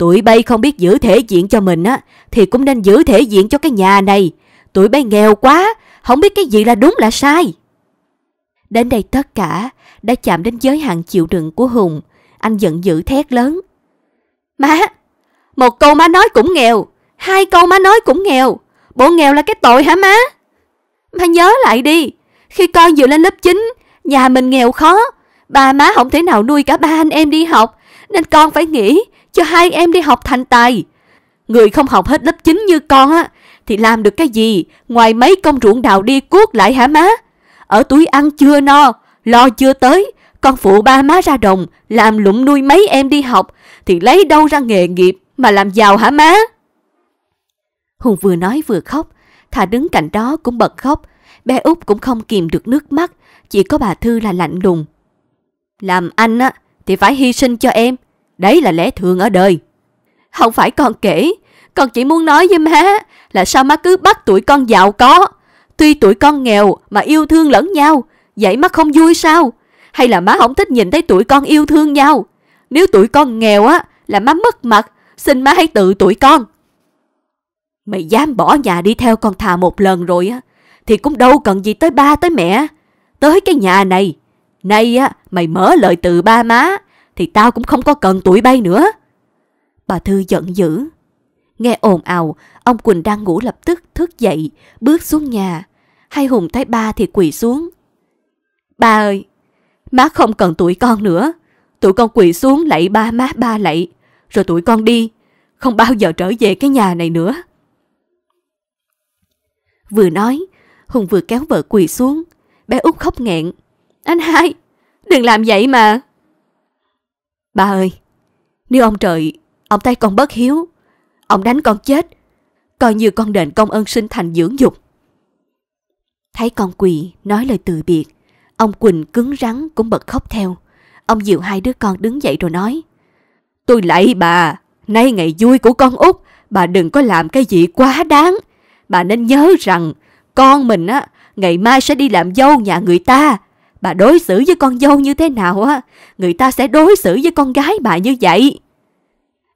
Tụi bay không biết giữ thể diện cho mình á, thì cũng nên giữ thể diện cho cái nhà này. Tụi bay nghèo quá, không biết cái gì là đúng là sai. Đến đây tất cả đã chạm đến giới hạn chịu đựng của Hùng. Anh giận dữ thét lớn. Má, một câu má nói cũng nghèo, hai câu má nói cũng nghèo. Bộ nghèo là cái tội hả má? Má nhớ lại đi, khi con vừa lên lớp 9, nhà mình nghèo khó. Ba má không thể nào nuôi cả ba anh em đi học, nên con phải nghĩ cho hai em đi học thành tài. Người không học hết lớp 9 như con á, thì làm được cái gì ngoài mấy công ruộng đào đi cuốc lại hả má? Ở túi ăn chưa no, lo chưa tới, con phụ ba má ra đồng, làm lụm nuôi mấy em đi học, thì lấy đâu ra nghề nghiệp mà làm giàu hả má? Hùng vừa nói vừa khóc, Thà đứng cạnh đó cũng bật khóc, bé út cũng không kìm được nước mắt, chỉ có bà Thư là lạnh lùng. Làm anh á, thì phải hy sinh cho em, Đấy là lẽ thường ở đời. Không phải con kể, con chỉ muốn nói với má là sao má cứ bắt tuổi con giàu có. Tuy tuổi con nghèo mà yêu thương lẫn nhau, vậy má không vui sao? Hay là má không thích nhìn thấy tuổi con yêu thương nhau? Nếu tuổi con nghèo á là má mất mặt, xin má hãy tự tuổi con. Mày dám bỏ nhà đi theo con thà một lần rồi á, thì cũng đâu cần gì tới ba tới mẹ. Tới cái nhà này, nay á mày mở lời từ ba má, thì tao cũng không có cần tuổi bay nữa. Bà Thư giận dữ. Nghe ồn ào, ông Quỳnh đang ngủ lập tức thức dậy, bước xuống nhà. Hai Hùng thấy ba thì quỳ xuống. Ba ơi, má không cần tuổi con nữa. Tụi con quỳ xuống lạy ba má ba lạy, rồi tụi con đi. Không bao giờ trở về cái nhà này nữa. Vừa nói, Hùng vừa kéo vợ quỳ xuống. Bé út khóc nghẹn. Anh hai, đừng làm vậy mà. Ba ơi, nếu ông trời, ông thấy con bất hiếu, ông đánh con chết, coi như con đền công ơn sinh thành dưỡng dục. Thấy con quỳ nói lời từ biệt, ông Quỳnh cứng rắn cũng bật khóc theo. Ông dịu hai đứa con đứng dậy rồi nói, Tôi lạy bà, nay ngày vui của con út, bà đừng có làm cái gì quá đáng. Bà nên nhớ rằng, con mình á, ngày mai sẽ đi làm dâu nhà người ta, bà đối xử với con dâu như thế nào á, người ta sẽ đối xử với con gái bà như vậy.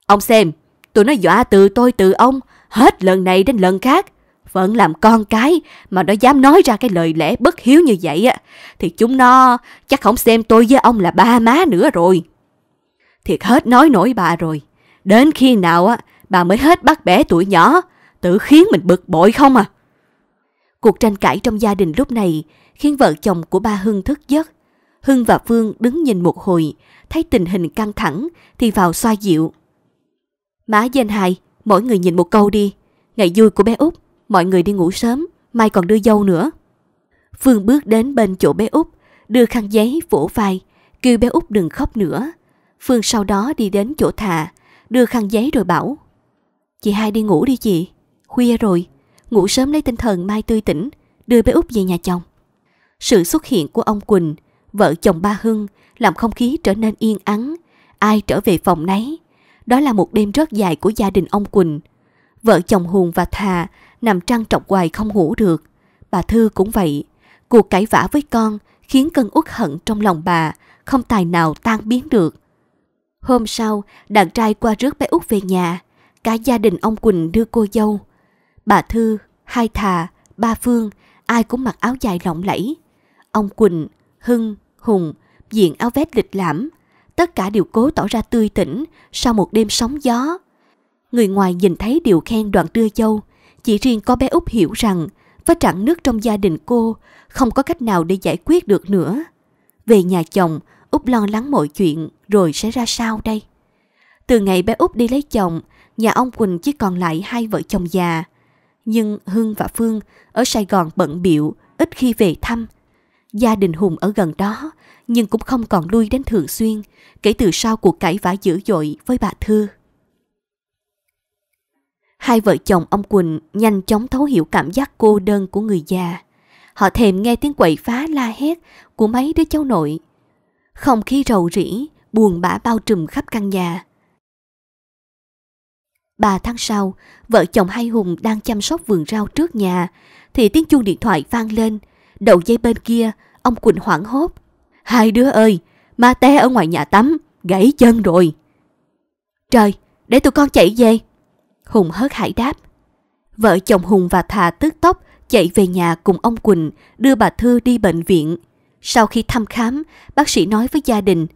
Ông xem, tôi nói dọa từ tôi từ ông, hết lần này đến lần khác. Vẫn làm con cái mà nó dám nói ra cái lời lẽ bất hiếu như vậy á, thì chúng nó chắc không xem tôi với ông là ba má nữa rồi. Thiệt hết nói nổi bà rồi, đến khi nào á, bà mới hết bắt bẻ tuổi nhỏ, tự khiến mình bực bội không à. Cuộc tranh cãi trong gia đình lúc này khiến vợ chồng của ba Hưng thức giấc. Hưng và Phương đứng nhìn một hồi, thấy tình hình căng thẳng thì vào xoa dịu. Má danh hài, mỗi người nhìn một câu đi. Ngày vui của bé Út, mọi người đi ngủ sớm, mai còn đưa dâu nữa. Phương bước đến bên chỗ bé Út, đưa khăn giấy vỗ vai, kêu bé Út đừng khóc nữa. Phương sau đó đi đến chỗ thà, đưa khăn giấy rồi bảo. Chị hai đi ngủ đi chị, khuya rồi ngủ sớm lấy tinh thần mai tươi tỉnh, đưa bé út về nhà chồng. Sự xuất hiện của ông Quỳnh, vợ chồng ba Hưng làm không khí trở nên yên ắng, ai trở về phòng nấy. Đó là một đêm rất dài của gia đình ông Quỳnh. Vợ chồng Hùng và Thà nằm trăn trọc hoài không ngủ được. Bà Thư cũng vậy, cuộc cãi vã với con khiến cơn uất hận trong lòng bà không tài nào tan biến được. Hôm sau, đàn trai qua rước bé út về nhà, cả gia đình ông Quỳnh đưa cô dâu, Bà Thư, Hai Thà, Ba Phương, ai cũng mặc áo dài lộng lẫy. Ông Quỳnh, Hưng, Hùng, diện áo vest lịch lãm. Tất cả đều cố tỏ ra tươi tỉnh sau một đêm sóng gió. Người ngoài nhìn thấy điều khen đoạn đưa dâu. Chỉ riêng có bé Út hiểu rằng với trạng nước trong gia đình cô không có cách nào để giải quyết được nữa. Về nhà chồng, Út lo lắng mọi chuyện rồi sẽ ra sao đây? Từ ngày bé Út đi lấy chồng, nhà ông Quỳnh chỉ còn lại hai vợ chồng già nhưng Hưng và Phương ở Sài Gòn bận biệu, ít khi về thăm. Gia đình Hùng ở gần đó, nhưng cũng không còn lui đến thường xuyên kể từ sau cuộc cãi vã dữ dội với bà Thư. Hai vợ chồng ông Quỳnh nhanh chóng thấu hiểu cảm giác cô đơn của người già. Họ thèm nghe tiếng quậy phá la hét của mấy đứa cháu nội. Không khí rầu rĩ, buồn bã bao trùm khắp căn nhà. Ba tháng sau, vợ chồng hai Hùng đang chăm sóc vườn rau trước nhà, thì tiếng chuông điện thoại vang lên. Đầu dây bên kia, ông Quỳnh hoảng hốt. Hai đứa ơi, ma té ở ngoài nhà tắm, gãy chân rồi. Trời, để tụi con chạy về. Hùng hớt hải đáp. Vợ chồng Hùng và Thà tức tốc chạy về nhà cùng ông Quỳnh đưa bà Thư đi bệnh viện. Sau khi thăm khám, bác sĩ nói với gia đình.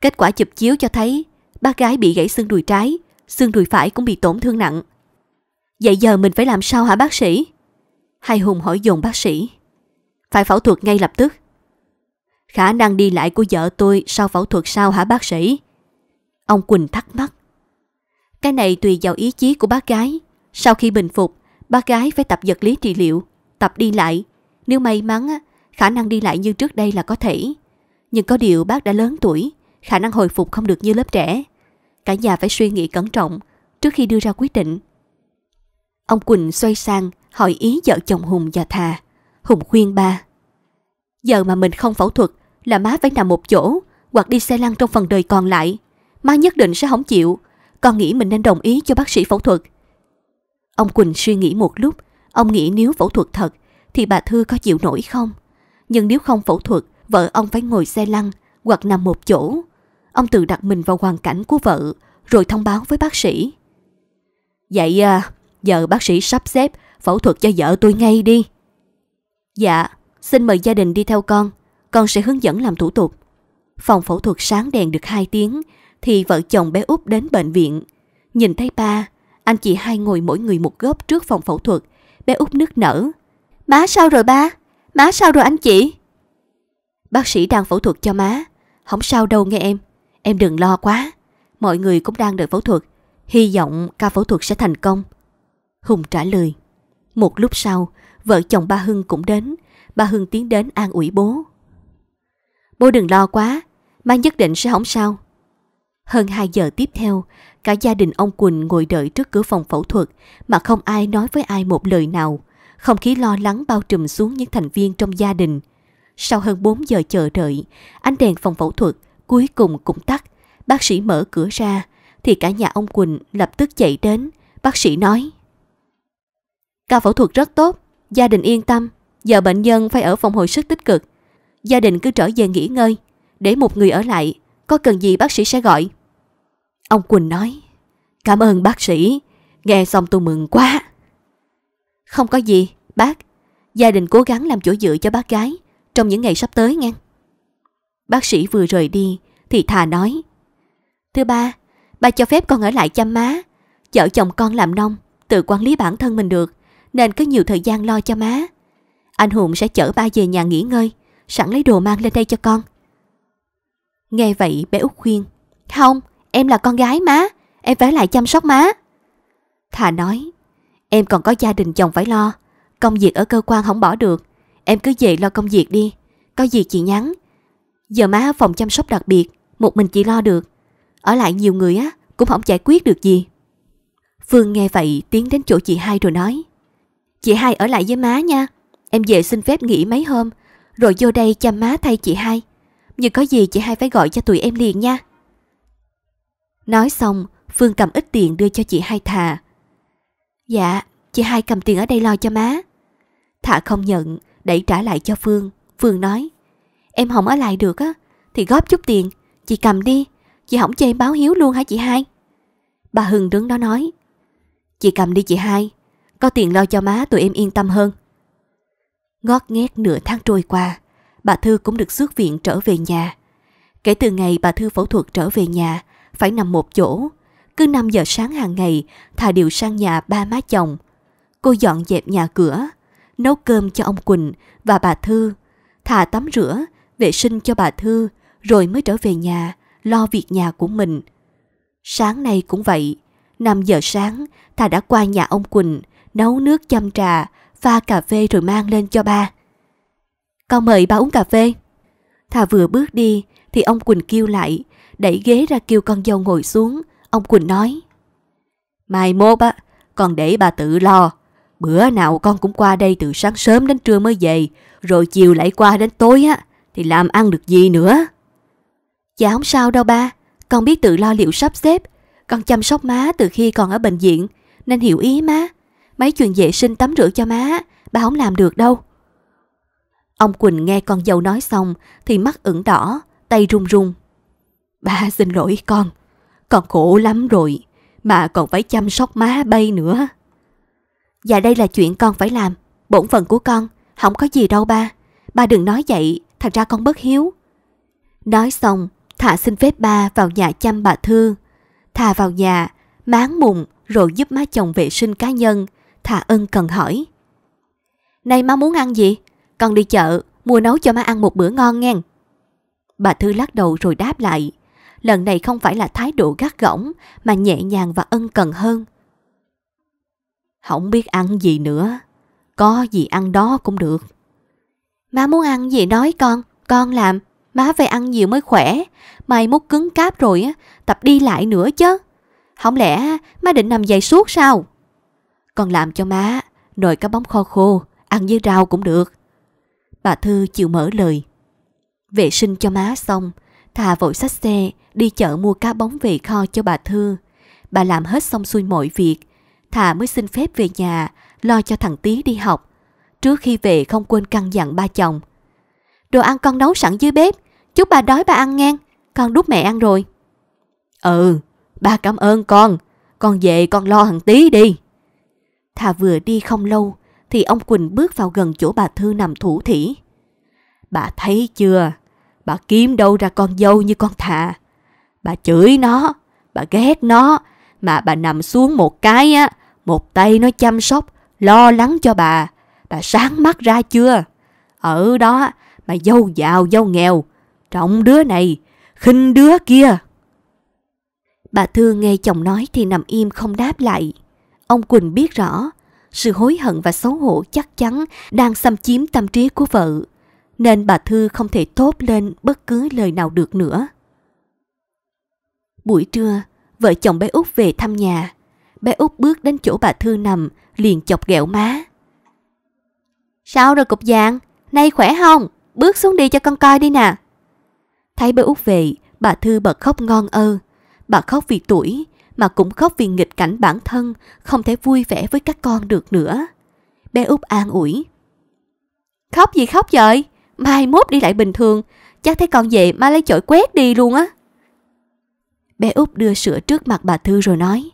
Kết quả chụp chiếu cho thấy bác gái bị gãy xương đùi trái, xương đùi phải cũng bị tổn thương nặng. Vậy giờ mình phải làm sao hả bác sĩ? Hai Hùng hỏi dồn bác sĩ. Phải phẫu thuật ngay lập tức. Khả năng đi lại của vợ tôi sau phẫu thuật sao hả bác sĩ? Ông Quỳnh thắc mắc. Cái này tùy vào ý chí của bác gái. Sau khi bình phục, bác gái phải tập vật lý trị liệu, tập đi lại. Nếu may mắn, khả năng đi lại như trước đây là có thể. Nhưng có điều bác đã lớn tuổi, khả năng hồi phục không được như lớp trẻ cả nhà phải suy nghĩ cẩn trọng trước khi đưa ra quyết định. Ông Quỳnh xoay sang hỏi ý vợ chồng Hùng và Thà. Hùng khuyên ba. Giờ mà mình không phẫu thuật là má phải nằm một chỗ hoặc đi xe lăn trong phần đời còn lại. Má nhất định sẽ không chịu. Con nghĩ mình nên đồng ý cho bác sĩ phẫu thuật. Ông Quỳnh suy nghĩ một lúc. Ông nghĩ nếu phẫu thuật thật thì bà Thư có chịu nổi không? Nhưng nếu không phẫu thuật, vợ ông phải ngồi xe lăn hoặc nằm một chỗ Ông tự đặt mình vào hoàn cảnh của vợ, rồi thông báo với bác sĩ. Vậy à, giờ bác sĩ sắp xếp phẫu thuật cho vợ tôi ngay đi. Dạ, xin mời gia đình đi theo con, con sẽ hướng dẫn làm thủ tục. Phòng phẫu thuật sáng đèn được 2 tiếng thì vợ chồng bé Út đến bệnh viện. Nhìn thấy ba, anh chị hai ngồi mỗi người một góc trước phòng phẫu thuật. Bé Út nức nở. Má sao rồi ba? Má sao rồi anh chị? Bác sĩ đang phẫu thuật cho má. Không sao đâu nghe em. Em đừng lo quá, mọi người cũng đang đợi phẫu thuật, hy vọng ca phẫu thuật sẽ thành công. Hùng trả lời. Một lúc sau, vợ chồng ba Hưng cũng đến, ba Hưng tiến đến an ủi bố. Bố đừng lo quá, má nhất định sẽ không sao. Hơn 2 giờ tiếp theo, cả gia đình ông Quỳnh ngồi đợi trước cửa phòng phẫu thuật mà không ai nói với ai một lời nào. Không khí lo lắng bao trùm xuống những thành viên trong gia đình. Sau hơn 4 giờ chờ đợi, ánh đèn phòng phẫu thuật cuối cùng cũng tắt. Bác sĩ mở cửa ra, thì cả nhà ông Quỳnh lập tức chạy đến. Bác sĩ nói, Ca phẫu thuật rất tốt, gia đình yên tâm, giờ bệnh nhân phải ở phòng hồi sức tích cực. Gia đình cứ trở về nghỉ ngơi, để một người ở lại, có cần gì bác sĩ sẽ gọi. Ông Quỳnh nói, cảm ơn bác sĩ, nghe xong tôi mừng quá. Không có gì, bác, gia đình cố gắng làm chỗ dựa cho bác gái trong những ngày sắp tới nha. Bác sĩ vừa rời đi thì Thà nói Thưa ba, ba cho phép con ở lại chăm má. Chở chồng con làm nông, tự quản lý bản thân mình được nên có nhiều thời gian lo cho má. Anh Hùng sẽ chở ba về nhà nghỉ ngơi sẵn lấy đồ mang lên đây cho con. Nghe vậy bé Út khuyên Không, em là con gái má Em phải lại chăm sóc má Thà nói Em còn có gia đình chồng phải lo Công việc ở cơ quan không bỏ được Em cứ về lo công việc đi Có gì chị nhắn Giờ má phòng chăm sóc đặc biệt, một mình chị lo được. Ở lại nhiều người á, cũng không giải quyết được gì. Phương nghe vậy tiến đến chỗ chị hai rồi nói. Chị hai ở lại với má nha, em về xin phép nghỉ mấy hôm, rồi vô đây chăm má thay chị hai. như có gì chị hai phải gọi cho tụi em liền nha. Nói xong, Phương cầm ít tiền đưa cho chị hai Thà. Dạ, chị hai cầm tiền ở đây lo cho má. Thà không nhận, đẩy trả lại cho Phương. Phương nói, Em không ở lại được á Thì góp chút tiền Chị cầm đi Chị không chê báo hiếu luôn hả chị hai Bà Hưng đứng đó nói Chị cầm đi chị hai Có tiền lo cho má tụi em yên tâm hơn Ngót nghét nửa tháng trôi qua Bà Thư cũng được xuất viện trở về nhà Kể từ ngày bà Thư phẫu thuật trở về nhà Phải nằm một chỗ Cứ 5 giờ sáng hàng ngày Thà điều sang nhà ba má chồng Cô dọn dẹp nhà cửa Nấu cơm cho ông Quỳnh và bà Thư Thà tắm rửa vệ sinh cho bà Thư rồi mới trở về nhà lo việc nhà của mình. Sáng nay cũng vậy, 5 giờ sáng Thà đã qua nhà ông Quỳnh nấu nước chăm trà, pha cà phê rồi mang lên cho ba. Con mời ba uống cà phê. Thà vừa bước đi thì ông Quỳnh kêu lại, đẩy ghế ra kêu con dâu ngồi xuống. Ông Quỳnh nói, Mai mốt á, con để bà tự lo. Bữa nào con cũng qua đây từ sáng sớm đến trưa mới về, rồi chiều lại qua đến tối á thì làm ăn được gì nữa. Dạ không sao đâu ba, con biết tự lo liệu sắp xếp. Con chăm sóc má từ khi còn ở bệnh viện, nên hiểu ý má. Mấy chuyện vệ sinh tắm rửa cho má, ba không làm được đâu. Ông Quỳnh nghe con dâu nói xong thì mắt ửng đỏ, tay run run. Ba xin lỗi con, con khổ lắm rồi, mà còn phải chăm sóc má bay nữa. Dạ đây là chuyện con phải làm, bổn phận của con, không có gì đâu ba. Ba đừng nói vậy, thật ra con bất hiếu. Nói xong, Thà xin phép ba vào nhà chăm bà Thư. Thà vào nhà, máng mùng rồi giúp má chồng vệ sinh cá nhân. Thà ân cần hỏi. Này má muốn ăn gì? Con đi chợ, mua nấu cho má ăn một bữa ngon nghe. Bà Thư lắc đầu rồi đáp lại. Lần này không phải là thái độ gắt gỏng mà nhẹ nhàng và ân cần hơn. Không biết ăn gì nữa, có gì ăn đó cũng được. Má muốn ăn gì nói con, con làm. Má về ăn nhiều mới khỏe. Mai mốt cứng cáp rồi tập đi lại nữa chứ. Không lẽ má định nằm dậy suốt sao? Con làm cho má, nồi cá bóng kho khô, ăn với rau cũng được. Bà Thư chịu mở lời. Vệ sinh cho má xong, Thà vội xách xe, đi chợ mua cá bóng về kho cho bà Thư. Bà làm hết xong xuôi mọi việc. Thà mới xin phép về nhà, lo cho thằng Tí đi học trước khi về không quên căn dặn ba chồng. Đồ ăn con nấu sẵn dưới bếp, chúc bà đói bà ăn ngang, con đút mẹ ăn rồi. Ừ, ba cảm ơn con, con về con lo hằng tí đi. Thà vừa đi không lâu thì ông Quỳnh bước vào gần chỗ bà Thư nằm thủ thỉ. Bà thấy chưa, bà kiếm đâu ra con dâu như con Thà. Bà chửi nó, bà ghét nó, mà bà nằm xuống một cái á, một tay nó chăm sóc, lo lắng cho bà đã sáng mắt ra chưa? Ở đó mà dâu giàu dâu nghèo, trọng đứa này, khinh đứa kia. Bà Thư nghe chồng nói thì nằm im không đáp lại. Ông Quỳnh biết rõ, sự hối hận và xấu hổ chắc chắn đang xâm chiếm tâm trí của vợ, nên bà Thư không thể tốt lên bất cứ lời nào được nữa. Buổi trưa, vợ chồng bé Út về thăm nhà. Bé Út bước đến chỗ bà Thư nằm, liền chọc ghẹo má. Sao rồi cục dạng? Nay khỏe không? Bước xuống đi cho con coi đi nè. Thấy bé út về, bà Thư bật khóc ngon ơ. Bà khóc vì tuổi, mà cũng khóc vì nghịch cảnh bản thân, không thể vui vẻ với các con được nữa. Bé út an ủi. Khóc gì khóc vậy? Mai mốt đi lại bình thường, chắc thấy con về mà lấy chổi quét đi luôn á. Bé út đưa sữa trước mặt bà Thư rồi nói.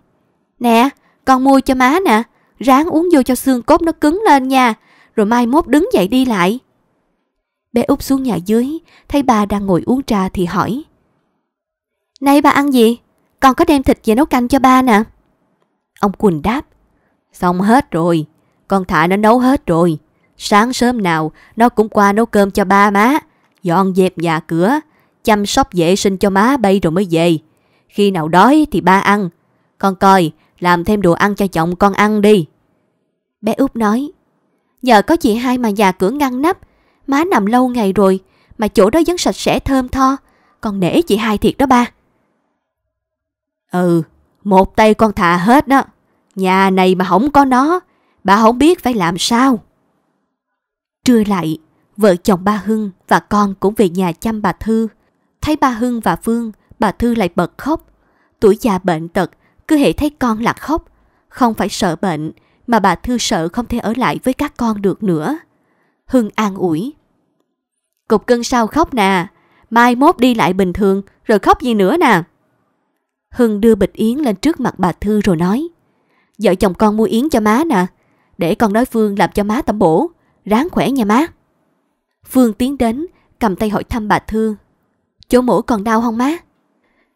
Nè, con mua cho má nè, ráng uống vô cho xương cốt nó cứng lên nha, rồi mai mốt đứng dậy đi lại. Bé út xuống nhà dưới, thấy bà đang ngồi uống trà thì hỏi. Nay bà ăn gì? Con có đem thịt về nấu canh cho ba nè. Ông Quỳnh đáp. Xong hết rồi, con thả nó nấu hết rồi. Sáng sớm nào nó cũng qua nấu cơm cho ba má, dọn dẹp nhà cửa, chăm sóc vệ sinh cho má bay rồi mới về. Khi nào đói thì ba ăn. Con coi, làm thêm đồ ăn cho chồng con ăn đi. Bé Út nói. Nhờ có chị hai mà nhà cửa ngăn nắp, má nằm lâu ngày rồi, mà chỗ đó vẫn sạch sẽ thơm tho, còn nể chị hai thiệt đó ba. Ừ, một tay con thà hết đó. Nhà này mà không có nó, bà không biết phải làm sao. Trưa lại, vợ chồng ba Hưng và con cũng về nhà chăm bà Thư. Thấy ba Hưng và Phương, bà Thư lại bật khóc. Tuổi già bệnh tật, cứ hệ thấy con là khóc. Không phải sợ bệnh, mà bà Thư sợ không thể ở lại với các con được nữa. Hưng an ủi. Cục cưng sao khóc nè, mai mốt đi lại bình thường rồi khóc gì nữa nè. Hưng đưa bịch yến lên trước mặt bà Thư rồi nói. Vợ chồng con mua yến cho má nè, để con nói Phương làm cho má tẩm bổ, ráng khỏe nha má. Phương tiến đến, cầm tay hỏi thăm bà Thư. Chỗ mổ còn đau không má?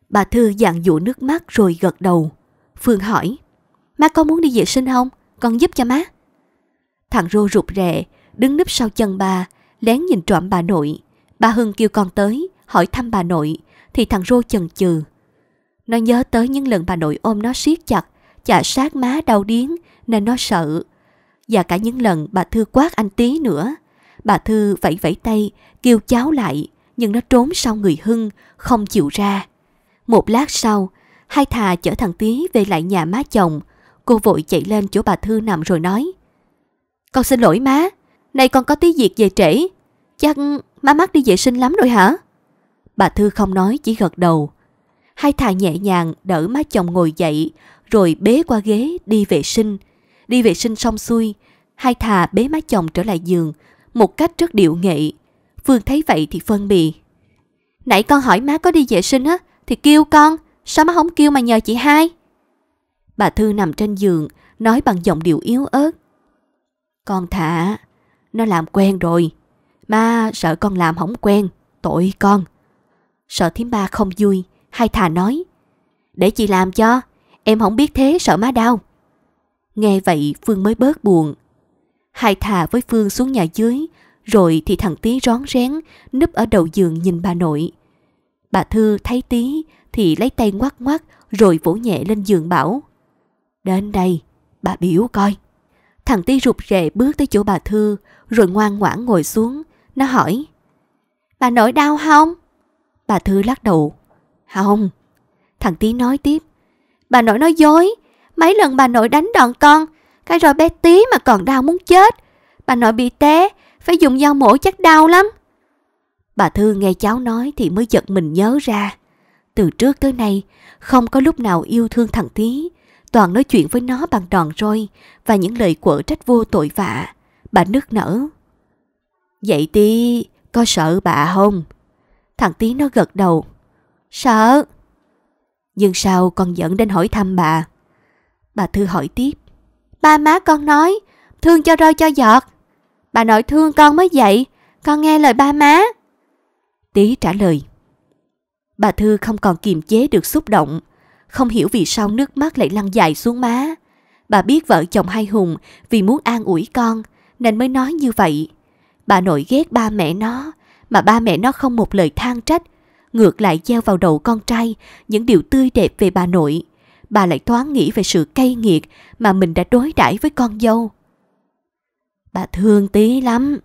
Bà Thư dặn dụ nước mắt rồi gật đầu. Phương hỏi, má có muốn đi vệ sinh không? con giúp cho má. Thằng Rô rụt rè, đứng nấp sau chân bà, lén nhìn trộm bà nội. Bà Hưng kêu con tới, hỏi thăm bà nội, thì thằng Rô chần chừ. Nó nhớ tới những lần bà nội ôm nó siết chặt, chả sát má đau điến nên nó sợ. Và cả những lần bà Thư quát anh tí nữa. Bà Thư vẫy vẫy tay, kêu cháu lại, nhưng nó trốn sau người Hưng, không chịu ra. Một lát sau, hai thà chở thằng Tí về lại nhà má chồng, Cô vội chạy lên chỗ bà Thư nằm rồi nói. Con xin lỗi má, nay con có tí việc về trễ. Chắc má mắc đi vệ sinh lắm rồi hả? Bà Thư không nói chỉ gật đầu. Hai thà nhẹ nhàng đỡ má chồng ngồi dậy rồi bế qua ghế đi vệ sinh. Đi vệ sinh xong xuôi, hai thà bế má chồng trở lại giường một cách rất điệu nghệ. Phương thấy vậy thì phân bì. Nãy con hỏi má có đi vệ sinh á, thì kêu con, sao má không kêu mà nhờ chị hai? Bà Thư nằm trên giường, nói bằng giọng điệu yếu ớt. Con thả, nó làm quen rồi. Má sợ con làm không quen, tội con. Sợ thím ba không vui, hai thà nói. Để chị làm cho, em không biết thế sợ má đau. Nghe vậy Phương mới bớt buồn. Hai thà với Phương xuống nhà dưới, rồi thì thằng Tí rón rén, núp ở đầu giường nhìn bà nội. Bà Thư thấy Tí thì lấy tay ngoắt ngoắt rồi vỗ nhẹ lên giường bảo. Đến đây, bà biểu coi. Thằng Ti rụt rè bước tới chỗ bà Thư, rồi ngoan ngoãn ngồi xuống. Nó hỏi, bà nổi đau không? Bà Thư lắc đầu, không. Thằng Ti nói tiếp, bà nội nói dối. Mấy lần bà nội đánh đòn con, cái rồi bé tí mà còn đau muốn chết. Bà nội bị té, phải dùng dao mổ chắc đau lắm. Bà Thư nghe cháu nói thì mới giật mình nhớ ra. Từ trước tới nay, không có lúc nào yêu thương thằng Tí Toàn nói chuyện với nó bằng đòn roi và những lời quở trách vô tội vạ. Bà nức nở. Vậy tí có sợ bà không? Thằng Tí nó gật đầu. Sợ. Nhưng sao con dẫn đến hỏi thăm bà? Bà Thư hỏi tiếp. Ba má con nói, thương cho roi cho giọt. Bà nội thương con mới vậy, con nghe lời ba má. Tí trả lời. Bà Thư không còn kiềm chế được xúc động, không hiểu vì sao nước mắt lại lăn dài xuống má. Bà biết vợ chồng hai hùng vì muốn an ủi con nên mới nói như vậy. Bà nội ghét ba mẹ nó mà ba mẹ nó không một lời than trách, ngược lại gieo vào đầu con trai những điều tươi đẹp về bà nội. Bà lại thoáng nghĩ về sự cay nghiệt mà mình đã đối đãi với con dâu. Bà thương tí lắm.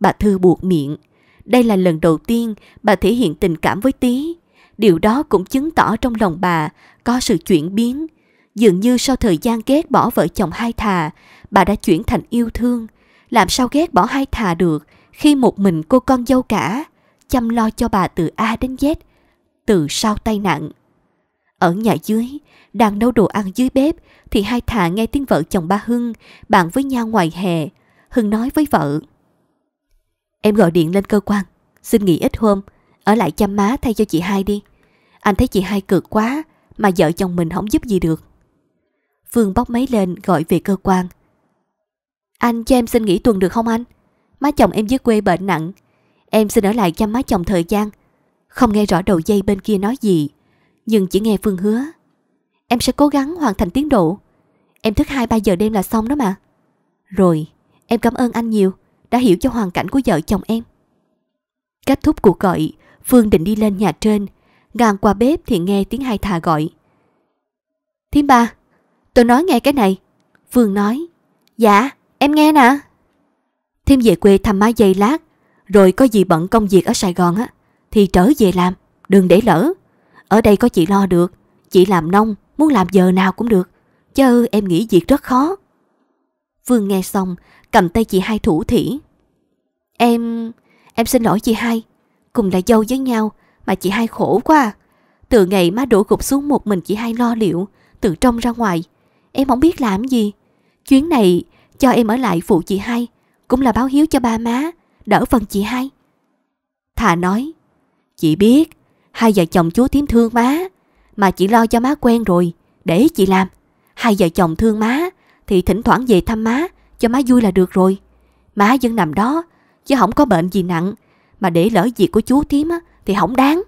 Bà Thư buộc miệng. Đây là lần đầu tiên bà thể hiện tình cảm với tí Điều đó cũng chứng tỏ trong lòng bà có sự chuyển biến. Dường như sau thời gian ghét bỏ vợ chồng hai thà, bà đã chuyển thành yêu thương. Làm sao ghét bỏ hai thà được khi một mình cô con dâu cả, chăm lo cho bà từ A đến Z, từ sau tai nạn. Ở nhà dưới, đang nấu đồ ăn dưới bếp thì hai thà nghe tiếng vợ chồng ba Hưng bạn với nhau ngoài hè. Hưng nói với vợ. Em gọi điện lên cơ quan, xin nghỉ ít hôm, ở lại chăm má thay cho chị hai đi. Anh thấy chị hai cực quá mà vợ chồng mình không giúp gì được. Phương bóc máy lên gọi về cơ quan. Anh cho em xin nghỉ tuần được không anh? Má chồng em dưới quê bệnh nặng. Em xin ở lại chăm má chồng thời gian. Không nghe rõ đầu dây bên kia nói gì, nhưng chỉ nghe Phương hứa. Em sẽ cố gắng hoàn thành tiến độ. Em thức 2-3 giờ đêm là xong đó mà. Rồi, em cảm ơn anh nhiều, đã hiểu cho hoàn cảnh của vợ chồng em. Kết thúc cuộc gọi, Phương định đi lên nhà trên Gàn qua bếp thì nghe tiếng hai thà gọi. Thím ba, tôi nói nghe cái này. Phương nói, dạ, em nghe nè. Thêm về quê thăm má dây lát, rồi có gì bận công việc ở Sài Gòn á, thì trở về làm, đừng để lỡ. Ở đây có chị lo được, chị làm nông, muốn làm giờ nào cũng được. Chứ em nghĩ việc rất khó. phương nghe xong, cầm tay chị hai thủ thỉ. Em... em xin lỗi chị hai. Cùng là dâu với nhau mà chị hai khổ quá à. Từ ngày má đổ gục xuống một mình chị hai lo liệu Từ trong ra ngoài Em không biết làm gì Chuyến này cho em ở lại phụ chị hai Cũng là báo hiếu cho ba má Đỡ phần chị hai Thà nói Chị biết Hai vợ chồng chú thím thương má Mà chị lo cho má quen rồi Để chị làm Hai vợ chồng thương má Thì thỉnh thoảng về thăm má Cho má vui là được rồi Má vẫn nằm đó Chứ không có bệnh gì nặng Mà để lỡ việc của chú thím á thì không đáng.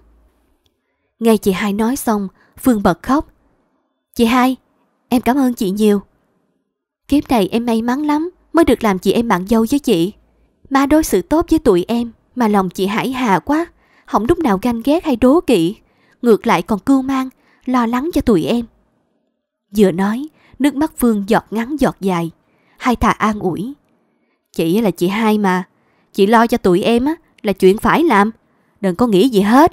Nghe chị hai nói xong, Phương bật khóc. Chị hai, em cảm ơn chị nhiều. Kiếp này em may mắn lắm mới được làm chị em bạn dâu với chị. Má đối xử tốt với tụi em mà lòng chị hải hà quá, không lúc nào ganh ghét hay đố kỵ. Ngược lại còn cưu mang, lo lắng cho tụi em. Vừa nói, nước mắt Phương giọt ngắn giọt dài. Hai thà an ủi. Chị là chị hai mà, chị lo cho tụi em á là chuyện phải làm đừng có nghĩ gì hết.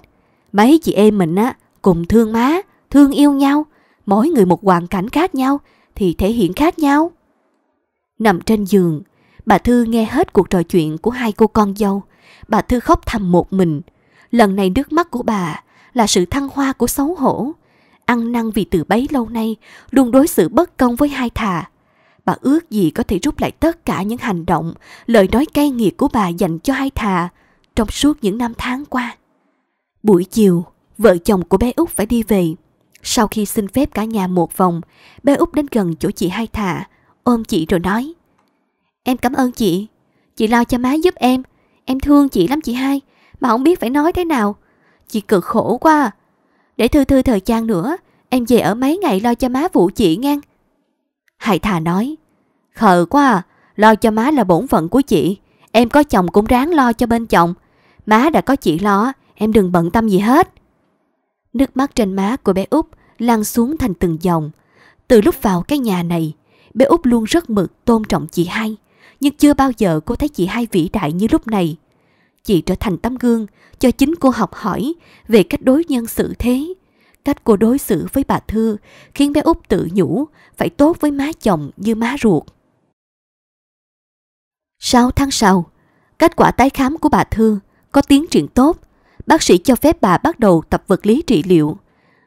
Mấy chị em mình á, cùng thương má, thương yêu nhau, mỗi người một hoàn cảnh khác nhau thì thể hiện khác nhau. Nằm trên giường, bà Thư nghe hết cuộc trò chuyện của hai cô con dâu. Bà Thư khóc thầm một mình. Lần này nước mắt của bà là sự thăng hoa của xấu hổ. Ăn năn vì từ bấy lâu nay luôn đối xử bất công với hai thà. Bà ước gì có thể rút lại tất cả những hành động, lời nói cay nghiệt của bà dành cho hai thà trong suốt những năm tháng qua. Buổi chiều, vợ chồng của bé Út phải đi về. Sau khi xin phép cả nhà một vòng, bé Út đến gần chỗ chị Hai thà ôm chị rồi nói. Em cảm ơn chị, chị lo cho má giúp em, em thương chị lắm chị Hai, mà không biết phải nói thế nào. Chị cực khổ quá à. Để thư thư thời trang nữa, em về ở mấy ngày lo cho má vụ chị ngang. hai Thà nói, khờ quá à, lo cho má là bổn phận của chị, Em có chồng cũng ráng lo cho bên chồng. Má đã có chị lo, em đừng bận tâm gì hết. Nước mắt trên má của bé Út lăn xuống thành từng dòng. Từ lúc vào cái nhà này, bé Út luôn rất mực tôn trọng chị hai. Nhưng chưa bao giờ cô thấy chị hai vĩ đại như lúc này. Chị trở thành tấm gương cho chính cô học hỏi về cách đối nhân xử thế. Cách cô đối xử với bà Thư khiến bé Út tự nhủ phải tốt với má chồng như má ruột. 6 tháng sau, kết quả tái khám của bà Thư có tiến triển tốt. Bác sĩ cho phép bà bắt đầu tập vật lý trị liệu.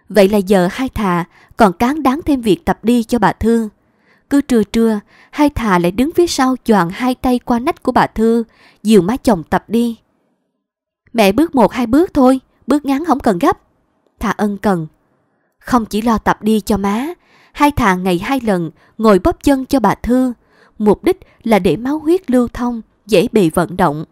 Vậy là giờ hai thà còn cán đáng thêm việc tập đi cho bà Thư. Cứ trưa trưa, hai thà lại đứng phía sau choàng hai tay qua nách của bà Thư, dìu má chồng tập đi. Mẹ bước một hai bước thôi, bước ngắn không cần gấp. Thà ân cần. Không chỉ lo tập đi cho má, hai thà ngày hai lần ngồi bóp chân cho bà Thư, mục đích là để máu huyết lưu thông, dễ bị vận động.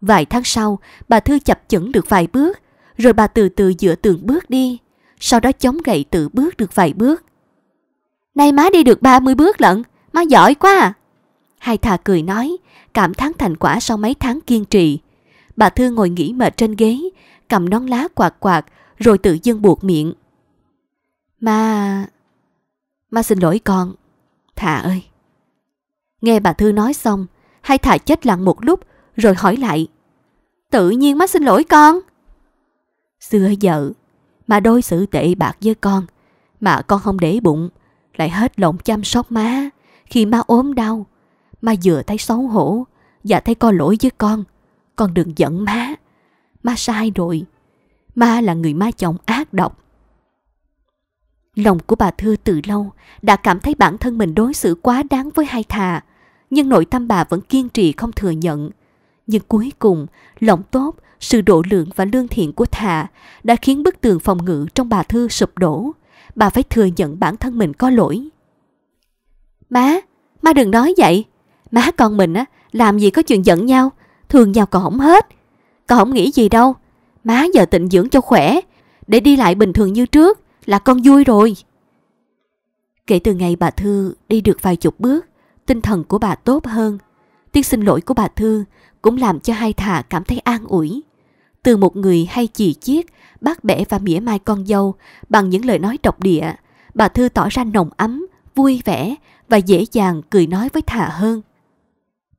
Vài tháng sau, bà Thư chập chững được vài bước, rồi bà từ từ dựa tường bước đi, sau đó chống gậy tự bước được vài bước. Nay má đi được 30 bước lận, má giỏi quá à. Hai thà cười nói, cảm thán thành quả sau mấy tháng kiên trì. Bà Thư ngồi nghỉ mệt trên ghế, cầm nón lá quạt quạt, rồi tự dưng buộc miệng. Ma... Ma xin lỗi con. Thà ơi, Nghe bà Thư nói xong, hai thả chết lặng một lúc rồi hỏi lại. Tự nhiên má xin lỗi con. Xưa vợ, mà đối xử tệ bạc với con, mà con không để bụng, lại hết lòng chăm sóc má. Khi má ốm đau, má vừa thấy xấu hổ và thấy có lỗi với con. Con đừng giận má. Má sai rồi. má là người má chồng ác độc. Lòng của bà Thư từ lâu đã cảm thấy bản thân mình đối xử quá đáng với hai thà nhưng nội tâm bà vẫn kiên trì không thừa nhận. Nhưng cuối cùng, lòng tốt, sự độ lượng và lương thiện của Thà đã khiến bức tường phòng ngự trong bà Thư sụp đổ. Bà phải thừa nhận bản thân mình có lỗi. Má, má đừng nói vậy. Má con mình á, làm gì có chuyện giận nhau, thường nhau còn không hết. Con không nghĩ gì đâu. Má giờ tịnh dưỡng cho khỏe, để đi lại bình thường như trước là con vui rồi. Kể từ ngày bà Thư đi được vài chục bước, tinh thần của bà tốt hơn. Tiếng xin lỗi của bà Thư cũng làm cho hai thà cảm thấy an ủi. Từ một người hay chỉ chiết, bác bẻ và mỉa mai con dâu bằng những lời nói độc địa, bà Thư tỏ ra nồng ấm, vui vẻ và dễ dàng cười nói với thà hơn.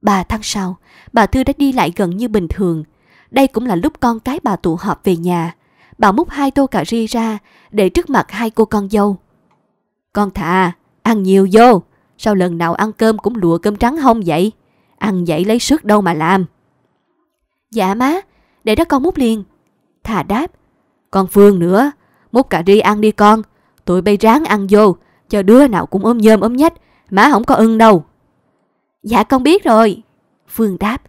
Ba tháng sau, bà Thư đã đi lại gần như bình thường. Đây cũng là lúc con cái bà tụ họp về nhà. Bà múc hai tô cà ri ra để trước mặt hai cô con dâu. Con thà, ăn nhiều vô. Sao lần nào ăn cơm cũng lụa cơm trắng không vậy? Ăn dậy lấy sức đâu mà làm. Dạ má, để đó con múc liền. Thà đáp, con Phương nữa, múc cà ri ăn đi con. Tụi bay ráng ăn vô, cho đứa nào cũng ôm nhôm ôm nhách, má không có ưng đâu. Dạ con biết rồi. Phương đáp.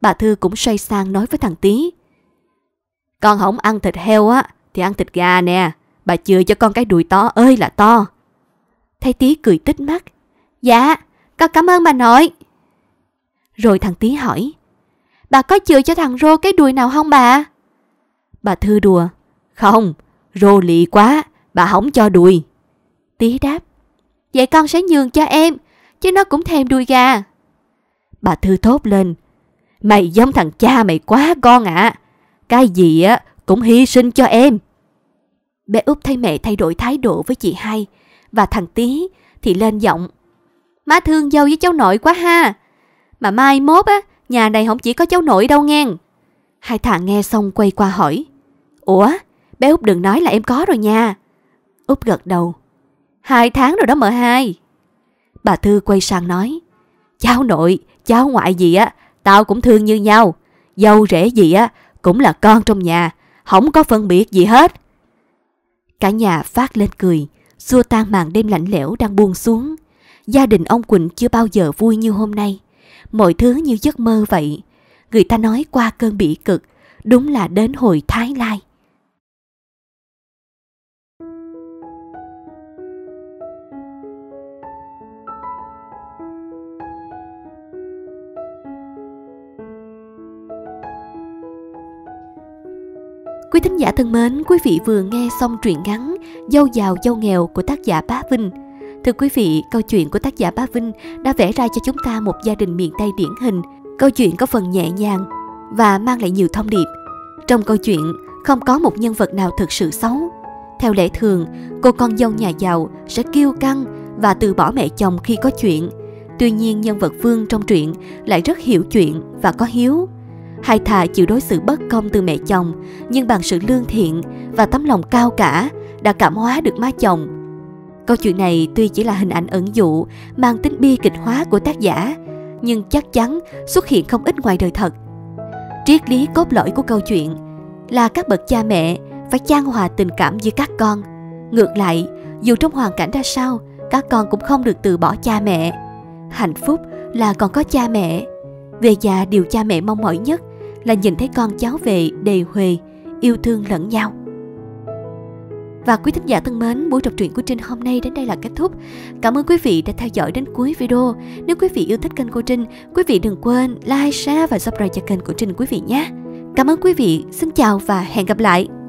Bà Thư cũng xoay sang nói với thằng Tí. Con không ăn thịt heo á, thì ăn thịt gà nè. Bà chừa cho con cái đùi to ơi là to. Thấy Tí cười tích mắt. Dạ, con cảm ơn bà nội. Rồi thằng Tí hỏi, bà có chừa cho thằng Rô cái đùi nào không bà? Bà Thư đùa, không, Rô lì quá, bà không cho đùi. Tí đáp, vậy con sẽ nhường cho em, chứ nó cũng thèm đùi gà. Bà Thư thốt lên, mày giống thằng cha mày quá con ạ, à. cái gì á cũng hy sinh cho em. Bé Út thấy mẹ thay đổi thái độ với chị hai và thằng Tí thì lên giọng Má thương dâu với cháu nội quá ha. Mà mai mốt á, nhà này không chỉ có cháu nội đâu nghe. Hai thằng nghe xong quay qua hỏi. Ủa, bé Út đừng nói là em có rồi nha. Út gật đầu. Hai tháng rồi đó mợ hai. Bà Thư quay sang nói. Cháu nội, cháu ngoại gì á, tao cũng thương như nhau. Dâu rể gì á, cũng là con trong nhà, không có phân biệt gì hết. Cả nhà phát lên cười, xua tan màn đêm lạnh lẽo đang buông xuống gia đình ông Quỳnh chưa bao giờ vui như hôm nay. Mọi thứ như giấc mơ vậy. Người ta nói qua cơn bị cực, đúng là đến hồi Thái Lai. Quý thính giả thân mến, quý vị vừa nghe xong truyện ngắn Dâu giàu dâu nghèo của tác giả Bá Vinh – Thưa quý vị, câu chuyện của tác giả Bá Vinh đã vẽ ra cho chúng ta một gia đình miền Tây điển hình. Câu chuyện có phần nhẹ nhàng và mang lại nhiều thông điệp. Trong câu chuyện, không có một nhân vật nào thực sự xấu. Theo lẽ thường, cô con dâu nhà giàu sẽ kiêu căng và từ bỏ mẹ chồng khi có chuyện. Tuy nhiên nhân vật Vương trong truyện lại rất hiểu chuyện và có hiếu. Hai thà chịu đối xử bất công từ mẹ chồng, nhưng bằng sự lương thiện và tấm lòng cao cả đã cảm hóa được má chồng Câu chuyện này tuy chỉ là hình ảnh ẩn dụ, mang tính bi kịch hóa của tác giả, nhưng chắc chắn xuất hiện không ít ngoài đời thật. Triết lý cốt lõi của câu chuyện là các bậc cha mẹ phải trang hòa tình cảm giữa các con. Ngược lại, dù trong hoàn cảnh ra sao, các con cũng không được từ bỏ cha mẹ. Hạnh phúc là còn có cha mẹ. Về già điều cha mẹ mong mỏi nhất là nhìn thấy con cháu về đầy huề, yêu thương lẫn nhau. Và quý thính giả thân mến, buổi đọc truyện của Trinh hôm nay đến đây là kết thúc. Cảm ơn quý vị đã theo dõi đến cuối video. Nếu quý vị yêu thích kênh của Trinh, quý vị đừng quên like, share và subscribe cho kênh của Trinh quý vị nhé. Cảm ơn quý vị, xin chào và hẹn gặp lại.